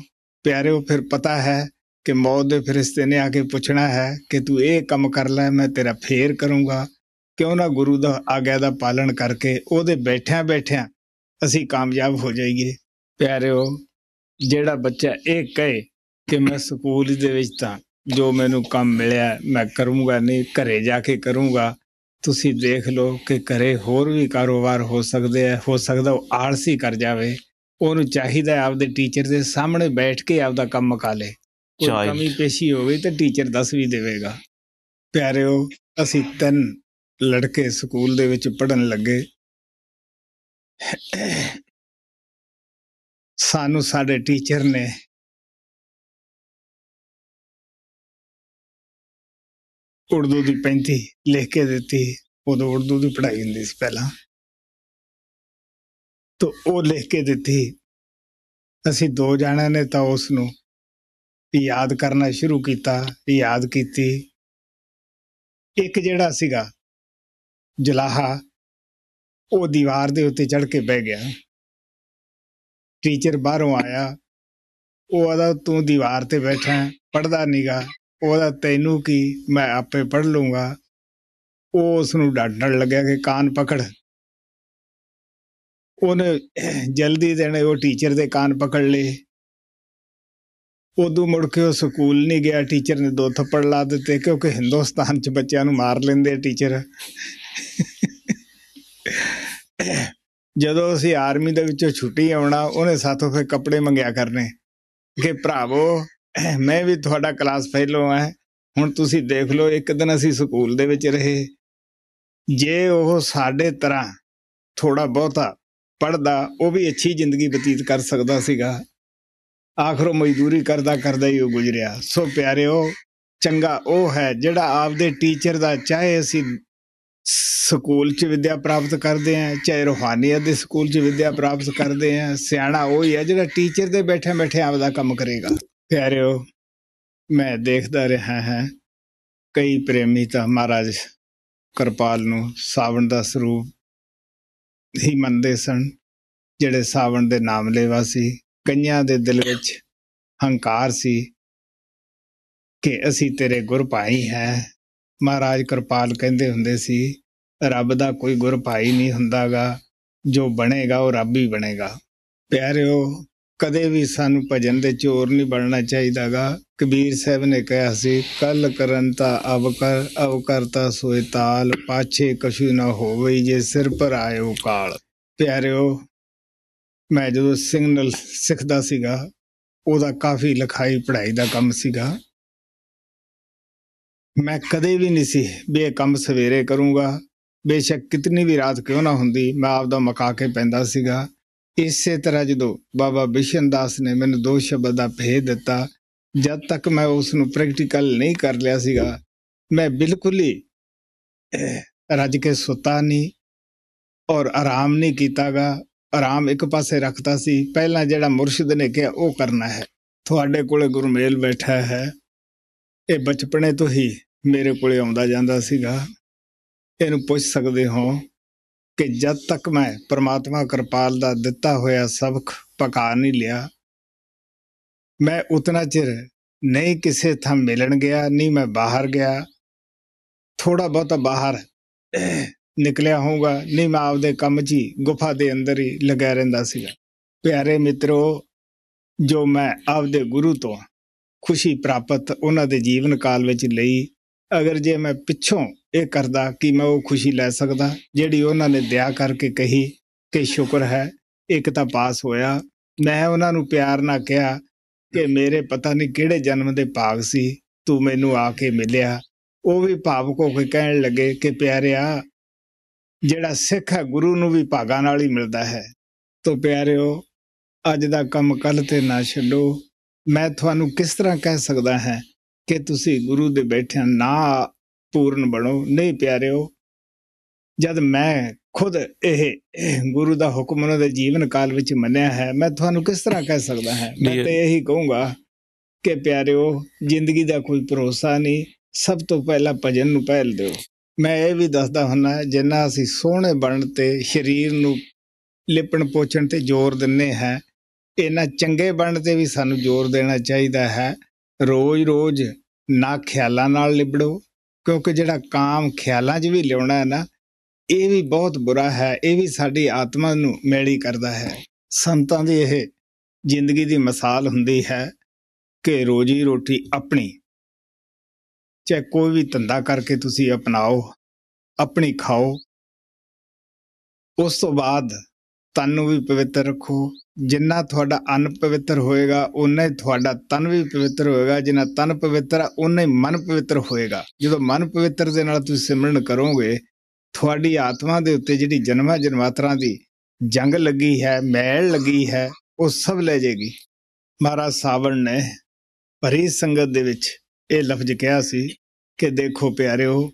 ਪਿਆਰਿਓ ਫਿਰ ਪਤਾ ਹੈ ਕਿ ਮੌਤ ਦੇ ਫਰਿਸ਼ਤੇ ਨੇ ਆ ਕੇ ਪੁੱਛਣਾ ਹੈ ਕਿ ਤੂੰ ਇਹ ਕੰਮ ਕਰ ਲੈ ਮੈਂ ਤੇਰਾ ਫੇਰ ਕਰੂੰਗਾ ਕਿਉਂ ਨਾ ਗੁਰੂ ਦਾ ਆਗਿਆ ਦਾ ਪਾਲਣ ਕਰਕੇ ਉਹਦੇ ਬੈਠਿਆਂ ਬੈਠਿਆਂ ਅਸੀਂ ਕਾਮਯਾਬ ਹੋ ਜਾਈਏ ਪਿਆਰਿਓ ਜਿਹੜਾ ਬੱਚਾ ਇਹ ਕਹੇ ਕਿ ਮੈਂ ਸਕੂਲ ਦੇ ਵਿੱਚ ਤਾਂ ਜੋ ਮੈਨੂੰ ਕੰਮ ਮਿਲਿਆ ਮੈਂ ਕਰੂੰਗਾ ਨਹੀਂ ਘਰੇ ਜਾ ਕੇ ਕਰੂੰਗਾ ਤੁਸੀਂ ਦੇਖ ਲਓ ਕਿ ਘਰੇ ਹੋਰ ਵੀ ਕਾਰੋਬਾਰ ਹੋ ਸਕਦੇ ਆ ਹੋ ਸਕਦਾ ਉਹ ਆਲਸੀ ਕਰ ਜਾਵੇ ਉਹਨੂੰ ਚਾਹੀਦਾ ਆਪਦੇ ਟੀਚਰ ਦੇ ਸਾਹਮਣੇ ਬੈਠ ਕੇ ਆਪਦਾ ਕੰਮ ਕਰਾ ਲੇ ਕੋਈ ਕਮੀ ਪੇਸ਼ੀ ਹੋਵੇ ਤਾਂ ਟੀਚਰ ਦੱਸ ਵੀ ਦੇਵੇਗਾ ਪਿਆਰਿਓ ਅਸੀਂ ਤਿੰਨ ਲੜਕੇ ਸਕੂਲ ਦੇ ਵਿੱਚ ਪੜਨ ਲੱਗੇ ਸਾਨੂੰ ਸਾਡੇ ਟੀਚਰ ਨੇ ਉਰਦੂ ਦੀ ਪੈਂਤੀ ਲਿਖ ਕੇ ਦਿੱਤੀ ਉਦੋਂ ਉਰਦੂ ਦੀ ਪੜ੍ਹਾਈ ਹੁੰਦੀ ਸੀ ਪਹਿਲਾਂ ਤਾਂ ਉਹ ਲਿਖ ਕੇ ਦਿੱਤੀ ਅਸੀਂ ਦੋ ਜਾਣੇ ਨੇ ਤਾਂ ਉਸ ਨੂੰ ਯਾਦ ਕਰਨਾ ਸ਼ੁਰੂ ਕੀਤਾ ਯਾਦ ਕੀਤੀ ਇੱਕ ਜਿਹੜਾ ਸੀਗਾ ਜਲਾਹਾ ਉਹ ਦੀਵਾਰ ਦੇ ਉੱਤੇ ਚੜ ਕੇ ਬਹਿ ਗਿਆ ਟੀਚਰ ਬਾਹਰੋਂ ਆਇਆ ਉਹ ਆਦਾ ਤੂੰ ਦੀਵਾਰ ਤੇ ਬੈਠਾ ਪੜਦਾ ਨਹੀਂਗਾ ਉਹਦਾ ਤੈਨੂੰ ਕੀ ਮੈਂ ਆਪੇ ਪੜ ਲੂੰਗਾ ਉਹ ਉਸ ਨੂੰ ਡਾਡਣ ਲੱਗਿਆ ਕਿ ਕਾਨ ਪਕੜ ਉਹਨੇ ਜਲਦੀ ਦੇਣੇ ਉਹ ਟੀਚਰ ਦੇ ਕਾਨ ਪਕੜ ਲਏ ਉਦੋਂ ਮੁੜ ਕੇ ਉਹ ਸਕੂਲ ਨਹੀਂ ਗਿਆ ਟੀਚਰ ਨੇ ਦੋ ਥੱਪੜ ਲਾ ਦਿੱਤੇ ਕਿਉਂਕਿ ਹਿੰਦੁਸਤਾਨ 'ਚ ਬੱਚਿਆਂ ਨੂੰ ਮਾਰ ਲੈਂਦੇ ਟੀਚਰ ਜਦੋਂ ਅਸੀਂ ਆਰਮੀ ਦੇ ਵਿੱਚੋਂ ਛੁੱਟੀ ਆਉਣਾ ਉਹਨੇ ਸਾਥੋਂ ਫੇ ਕੱਪੜੇ ਮੰਗਿਆ ਕਰਨੇ ਕਿ ਭਰਾਵੋ (clears throat) ਮੈਂ ਵੀ ਤੁਹਾਡਾ ਕਲਾਸ ਫੈਲੋ ਆ ਹੁਣ ਤੁਸੀਂ ਦੇਖ ਲਓ ਇੱਕ ਦਿਨ ਅਸੀਂ ਸਕੂਲ ਦੇ ਵਿੱਚ ਰਹੇ ਜੇ ਉਹ ਸਾਡੇ ਤਰ੍ਹਾਂ ਥੋੜਾ ਬਹੁਤਾ ਪੜਦਾ ਉਹ ਵੀ ਅੱਛੀ ਜ਼ਿੰਦਗੀ ਬਤੀਤ ਕਰ ਸਕਦਾ ਸੀਗਾ ਆਖਰੋ ਮਜ਼ਦੂਰੀ ਕਰਦਾ ਕਰਦਾ ਹੀ ਉਹ ਗੁਜ਼ਰਿਆ ਸੋ ਪਿਆਰਿਓ ਚੰਗਾ ਉਹ ਹੈ ਜਿਹੜਾ ਆਪਦੇ ਟੀਚਰ ਦਾ ਚਾਹੇ ਅਸੀਂ ਸਕੂਲ 'ਚ ਵਿਦਿਆ ਪ੍ਰਾਪਤ ਕਰਦੇ ਆ ਚਾਹੇ ਰੋਹਾਨੀਅਤ ਦੇ ਸਕੂਲ 'ਚ ਵਿਦਿਆ ਪ੍ਰਾਪਤ ਕਰਦੇ ਆ ਸਿਆਣਾ ਉਹ ਹੀ ਹੈ ਜਿਹੜਾ ਟੀਚਰ ਦੇ ਬੈਠੇ ਬੈਠੇ ਆਪਦਾ ਕੰਮ ਕਰੇਗਾ ਪਿਆਰਿਓ ਮੈਂ ਦੇਖਦਾ ਰਿਹਾ ਹਾਂ ਕਈ ਪ੍ਰੇਮੀ ਤਾਂ ਮਹਾਰਾਜ ਕਿਰਪਾਲ ਨੂੰ ਸਾਵਣ ਦਾ ਸਰੂਪ ਹੀ ਮੰਨਦੇ ਸਨ ਜਿਹੜੇ ਸਾਵਣ ਦੇ ਨਾਮ ਲੈਵਾ ਸੀ ਕਈਆਂ ਦੇ ਦਿਲ ਵਿੱਚ ਹੰਕਾਰ ਸੀ ਕਿ ਅਸੀਂ ਤੇਰੇ ਗੁਰ ਭਾਈ ਹੈ ਮਹਾਰਾਜ ਕਿਰਪਾਲ ਕਹਿੰਦੇ ਹੁੰਦੇ ਸੀ ਰੱਬ ਦਾ ਕੋਈ ਗੁਰ ਭਾਈ ਨਹੀਂ ਹੁੰਦਾਗਾ ਜੋ ਬਣੇਗਾ ਉਹ ਰੱਬ ਹੀ ਬਣੇਗਾ ਪਿਆਰਿਓ ਕਦੇ ਵੀ ਸਾਨੂੰ ਭਜਨ ਦੇ ਚੋਰ ਨਹੀਂ ਬਣਨਾ ਚਾਹੀਦਾਗਾ ਕਬੀਰ ਸਾਹਿਬ ਨੇ ਕਿਹਾ ਸੀ ਕਲ ਕਰਨ ਤਾ ਅਵਕਰ ਅਵਕਰਤਾ ਸੋਇ ਤਾਲ ਪਾਛੇ ਕਸ਼ੂ ਨਾ ਹੋਵੇ ਜੇ ਸਿਰ ਪਰ ਆਇਓ ਕਾਲ ਪਿਆਰਿਓ ਮੈਂ ਜਦੋਂ ਸਿਗਨਲ ਸਿੱਖਦਾ ਸੀਗਾ ਉਹਦਾ ਕਾਫੀ ਲਿਖਾਈ ਪੜ੍ਹਾਈ ਦਾ ਕੰਮ ਸੀਗਾ ਮੈਂ ਕਦੇ ਵੀ ਨਹੀਂ ਸੀ ਵੀ ਇਹ ਕੰਮ ਸਵੇਰੇ ਕਰੂੰਗਾ ਬੇਸ਼ੱਕ ਕਿਤਨੀ ਵੀ ਰਾਤ ਕਿਉਂ ਨਾ ਹੁੰਦੀ ਮੈਂ ਆਪਦਾ ਮਕਾ ਕੇ ਪੈਂਦਾ ਸੀਗਾ ਇਸੇ ਤਰ੍ਹਾਂ ਜਦੋਂ ਬਾਬਾ ਬਿਸ਼ਨ ਦਾਸ ਨੇ ਮੈਨੂੰ ਦੋ ਸ਼ਬਦ ਦਾ ਭੇਦ ਦਿੱਤਾ ਜਦ ਤੱਕ ਮੈਂ ਉਸ ਨੂੰ ਪ੍ਰੈਕਟੀਕਲ ਨਹੀਂ ਕਰ ਲਿਆ ਸੀਗਾ ਮੈਂ ਬਿਲਕੁਲ ਹੀ ਰੱਜ ਕੇ ਸੁੱਤਾ ਨਹੀਂ ਔਰ ਆਰਾਮ ਨਹੀਂ ਕੀਤਾਗਾ ਆਰਾਮ ਇੱਕ ਪਾਸੇ ਰੱਖਤਾ ਸੀ ਪਹਿਲਾਂ ਜਿਹੜਾ ਮੁਰਸ਼ਿਦ ਨੇ ਕਿਹਾ ਉਹ ਕਰਨਾ ਹੈ ਤੁਹਾਡੇ ਕੋਲੇ ਗੁਰਮੇਲ ਬੈਠਾ ਹੈ ਇਹ ਬਚਪਨੇ ਤੋਂ ਹੀ ਮੇਰੇ ਕੋਲੇ ਆਉਂਦਾ ਜਾਂਦਾ ਸੀਗਾ ਇਹਨੂੰ ਪੁੱਛ ਸਕਦੇ ਹੋ ਕਿ ਜਦ ਤੱਕ ਮੈਂ ਪ੍ਰਮਾਤਮਾ ਕਿਰਪਾਲ ਦਾ ਦਿੱਤਾ ਹੋਇਆ ਸਬਕ ਪਕਾ ਨਹੀਂ ਲਿਆ ਮੈਂ ਉਤਨਾ ਚਿਰ ਨਹੀਂ ਕਿਸੇ ਥਾਂ ਮਿਲਣ ਗਿਆ ਨਹੀਂ ਮੈਂ ਬਾਹਰ ਗਿਆ ਥੋੜਾ ਬਹੁਤਾ ਬਾਹਰ ਨਿਕਲਿਆ ਹੋਊਗਾ ਨਹੀਂ ਮੈਂ ਆਪਦੇ ਕੰਮ 'ਚ ਹੀ ਗੁਫਾ ਦੇ ਅੰਦਰ ਹੀ ਲਗਾ ਰਹਿੰਦਾ ਸੀਗਾ ਪਿਆਰੇ ਮਿੱਤਰੋ ਜੋ ਮੈਂ ਆਪਦੇ ਗੁਰੂ ਤੋਂ ਖੁਸ਼ੀ ਪ੍ਰਾਪਤ ਉਹਨਾਂ ਦੇ ਜੀਵਨ ਕਾਲ ਵਿੱਚ ਲਈ ਅਗਰ ਜੇ ਮੈਂ ਪਿੱਛੋਂ ਇਹ ਕਰਦਾ ਕਿ ਮੈਂ ਉਹ ਖੁਸ਼ੀ ਲੈ ਸਕਦਾ ਜਿਹੜੀ ਉਹਨਾਂ ਨੇ ਦਇਆ ਕਰਕੇ ਕਹੀ ਕਿ ਸ਼ੁਕਰ ਹੈ ਇੱਕ ਤਾਂ ਪਾਸ ਹੋਇਆ ਮੈਂ ਉਹਨਾਂ ਨੂੰ ਪਿਆਰ ਨਾਲ ਕਿਹਾ ਕਿ ਮੇਰੇ ਪਤਾ ਨਹੀਂ ਕਿਹੜੇ ਜਨਮ ਦੇ ਭਾਗ ਸੀ ਤੂੰ ਮੈਨੂੰ ਆ ਕੇ ਮਿਲਿਆ ਉਹ ਵੀ ਭਾਵਕ ਹੋ ਕੇ ਕਹਿਣ ਲੱਗੇ ਕਿ ਪਿਆਰਿਆ ਜਿਹੜਾ ਸਿੱਖ ਹੈ ਗੁਰੂ ਨੂੰ ਵੀ ਭਾਗਾ ਨਾਲ ਹੀ ਮਿਲਦਾ ਹੈ ਤੋ ਪਿਆਰਿਓ ਅੱਜ ਦਾ ਕੰਮ ਕੱਲ ਤੇ ਨਾ ਛੱਡੋ ਮੈਂ ਤੁਹਾਨੂੰ ਕਿਸ ਤਰ੍ਹਾਂ ਕਹਿ ਸਕਦਾ ਹਾਂ ਕਿ ਤੁਸੀਂ ਗੁਰੂ ਦੇ ਬੈਠਿਆਂ ਨਾ ਪੂਰਨ ਬਣੋ ਨਹੀਂ ਪਿਆਰਿਓ ਜਦ ਮੈਂ ਖੁਦ ਇਹ ਗੁਰੂ ਦਾ ਹੁਕਮ ਉਹਨਾਂ ਦੇ ਜੀਵਨ ਕਾਲ ਵਿੱਚ ਮੰਨਿਆ ਹੈ ਮੈਂ ਤੁਹਾਨੂੰ ਕਿਸ ਤਰ੍ਹਾਂ ਕਹਿ ਸਕਦਾ ਹਾਂ ਮੈਂ ਤੇ ਇਹੀ ਕਹੂੰਗਾ ਕਿ ਪਿਆਰਿਓ ਜ਼ਿੰਦਗੀ ਦਾ ਕੋਈ ਭਰੋਸਾ ਨਹੀਂ ਸਭ ਤੋਂ ਪਹਿਲਾਂ ਭਜਨ ਨੂੰ ਪਹਿਲ ਦਿਓ ਮੈਂ ਇਹ ਵੀ ਦੱਸਦਾ ਹੁੰਨਾ ਜਿੰਨਾ ਅਸੀਂ ਸੋਹਣੇ ਬਣਨ ਤੇ ਸਰੀਰ ਨੂੰ ਲਿਪਣ ਪੋਚਣ ਤੇ ਜ਼ੋਰ ਦਿੰਨੇ ਹੈ ਇਹਨਾਂ ਚੰਗੇ ਬਣਨ ਤੇ ਵੀ ਸਾਨੂੰ ਜ਼ੋਰ ਦੇਣਾ ਚਾਹੀਦਾ ਹੈ ਰੋਜ਼-ਰੋਜ਼ ਨਾ ਖਿਆਲਾਂ ਨਾਲ ਲਿਬੜੋ ਕਿਉਂਕਿ ਜਿਹੜਾ ਕਾਮ ਖਿਆਲਾਂ 'ਚ ਵੀ ਲਿਉਣਾ ਹੈ ਨਾ ਇਹ ਵੀ ਬਹੁਤ ਬੁਰਾ ਹੈ ਇਹ ਵੀ ਸਾਡੀ ਆਤਮਾ ਨੂੰ ਮੈਲੀ ਕਰਦਾ ਹੈ ਸੰਤਾਂ ਦੀ ਇਹ ਜ਼ਿੰਦਗੀ ਦੀ ਮਿਸਾਲ ਹੁੰਦੀ ਹੈ ਕਿ ਰੋਜੀ ਰੋਟੀ ਆਪਣੀ ਚਾਹੇ ਕੋਈ ਵੀ ਧੰਦਾ ਕਰਕੇ ਤੁਸੀਂ ਅਪਣਾਓ ਆਪਣੀ ਖਾਓ ਉਸ ਤੋਂ ਬਾਅਦ ਤਨ ਨੂੰ ਵੀ ਪਵਿੱਤਰ ਰੱਖੋ ਜਿੰਨਾ ਤੁਹਾਡਾ ਅੰਨ ਪਵਿੱਤਰ ਹੋਏਗਾ ਉਨਾ ਹੀ ਤੁਹਾਡਾ ਤਨ ਵੀ ਪਵਿੱਤਰ ਹੋਏਗਾ ਜਿੰਨਾ ਤਨ ਪਵਿੱਤਰ ਆ ਉਨਾ ਹੀ ਮਨ ਪਵਿੱਤਰ ਹੋਏਗਾ ਜਦੋਂ ਮਨ ਪਵਿੱਤਰ ਦੇ ਨਾਲ ਤੁਸੀਂ ਸਿਮਰਨ ਕਰੋਗੇ ਤੁਹਾਡੀ ਆਤਮਾ ਦੇ ਉੱਤੇ ਜਿਹੜੀ ਜਨਮਾਂ ਜਨਮਾਤਰਾਂ ਦੀ ਜੰਗ ਲੱਗੀ ਹੈ ਮੈਲ ਲੱਗੀ ਹੈ ਉਹ ਸਭ ਲੈ ਜਾਏਗੀ ਮਹਾਰਾਜ ਸਾਵਣ ਨੇ ਭਰੀ ਸੰਗਤ ਦੇ ਵਿੱਚ ਇਹ ਲਫ਼ਜ਼ ਕਿਹਾ ਸੀ ਕਿ ਦੇਖੋ ਪਿਆਰਿਓ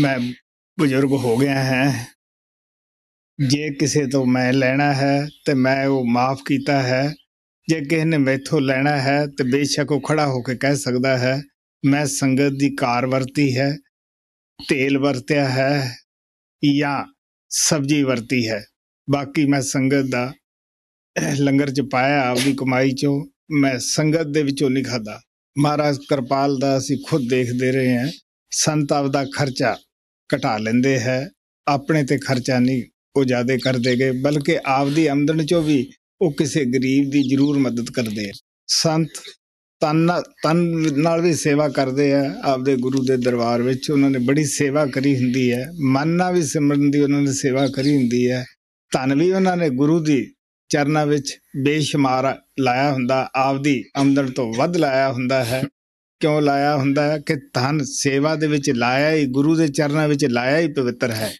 ਮੈਂ ਬਜ਼ੁਰਗ ਹੋ ਗਿਆ ਹਾਂ ਜੇ ਕਿਸੇ ਤੋਂ ਮੈਂ ਲੈਣਾ ਹੈ ਤੇ ਮੈਂ ਉਹ ਮਾਫ ਕੀਤਾ ਹੈ ਜੇ ਕਿਸੇ ਨੇ ਮੈਥੋਂ ਲੈਣਾ ਹੈ ਤੇ ਬੇਸ਼ੱਕ ਉਹ ਖੜਾ ਹੋ ਕੇ ਕਹਿ ਸਕਦਾ ਹੈ ਮੈਂ ਸੰਗਤ ਦੀ ਕਾਰ ਵਰਤੀ ਹੈ ਤੇਲ ਵਰਤਿਆ ਹੈ ਜਾਂ ਸਬਜ਼ੀ ਵਰਤੀ ਹੈ ਬਾਕੀ ਮੈਂ ਸੰਗਤ ਦਾ ਲੰਗਰ ਚ ਪਾਇਆ ਆਪਦੀ ਕਮਾਈ ਚੋਂ ਮੈਂ ਸੰਗਤ ਦੇ ਵਿੱਚੋਂ ਨਹੀਂ ਖਾਦਾ ਮਹਾਰਾਜ ਕਿਰਪਾਲ ਦਾ ਅਸੀਂ ਖੁਦ ਦੇਖਦੇ ਰਹੇ ਹਾਂ ਸੰਤ ਆਪ ਦਾ ਖਰਚਾ ਘਟਾ ਲੈਂਦੇ ਹੈ ਆਪਣੇ ਤੇ ਖਰਚਾ ਨਹੀਂ ਉਹ ਜਿਆਦਾ ਕਰਦੇ ਗਏ ਬਲਕਿ ਆਪਦੀ ਆਮਦਨ ਚੋਂ ਵੀ ਉਹ ਕਿਸੇ ਗਰੀਬ ਦੀ ਜ਼ਰੂਰ ਮਦਦ ਕਰਦੇ ਸੰਤ ਤਨ ਨਾਲ ਵੀ ਸੇਵਾ ਕਰਦੇ ਆ ਆਪਦੇ ਗੁਰੂ ਦੇ ਦਰਬਾਰ ਵਿੱਚ ਉਹਨਾਂ ਨੇ ਬੜੀ ਸੇਵਾ ਕਰੀ ਹੁੰਦੀ ਹੈ ਮਨ ਨਾਲ ਵੀ ਸਿਮਰਨ ਦੀ ਉਹਨਾਂ ਨੇ ਸੇਵਾ ਕਰੀ ਹੁੰਦੀ ਹੈ ਧਨ ਵੀ ਉਹਨਾਂ ਨੇ ਗੁਰੂ ਦੀ ਚਰਨਾ ਵਿੱਚ ਬੇਸ਼ੁਮਾਰ ਲਾਇਆ ਹੁੰਦਾ ਆਪਦੀ ਆਮਦਨ ਤੋਂ ਵੱਧ ਲਾਇਆ ਹੁੰਦਾ ਹੈ ਕਿਉਂ ਲਾਇਆ ਹੁੰਦਾ ਹੈ ਕਿ ਧਨ ਸੇਵਾ ਦੇ ਵਿੱਚ ਲਾਇਆ ਹੀ ਗੁਰੂ ਦੇ ਚਰਨਾਂ ਵਿੱਚ ਲਾਇਆ ਹੀ ਪਵਿੱਤਰ ਹੈ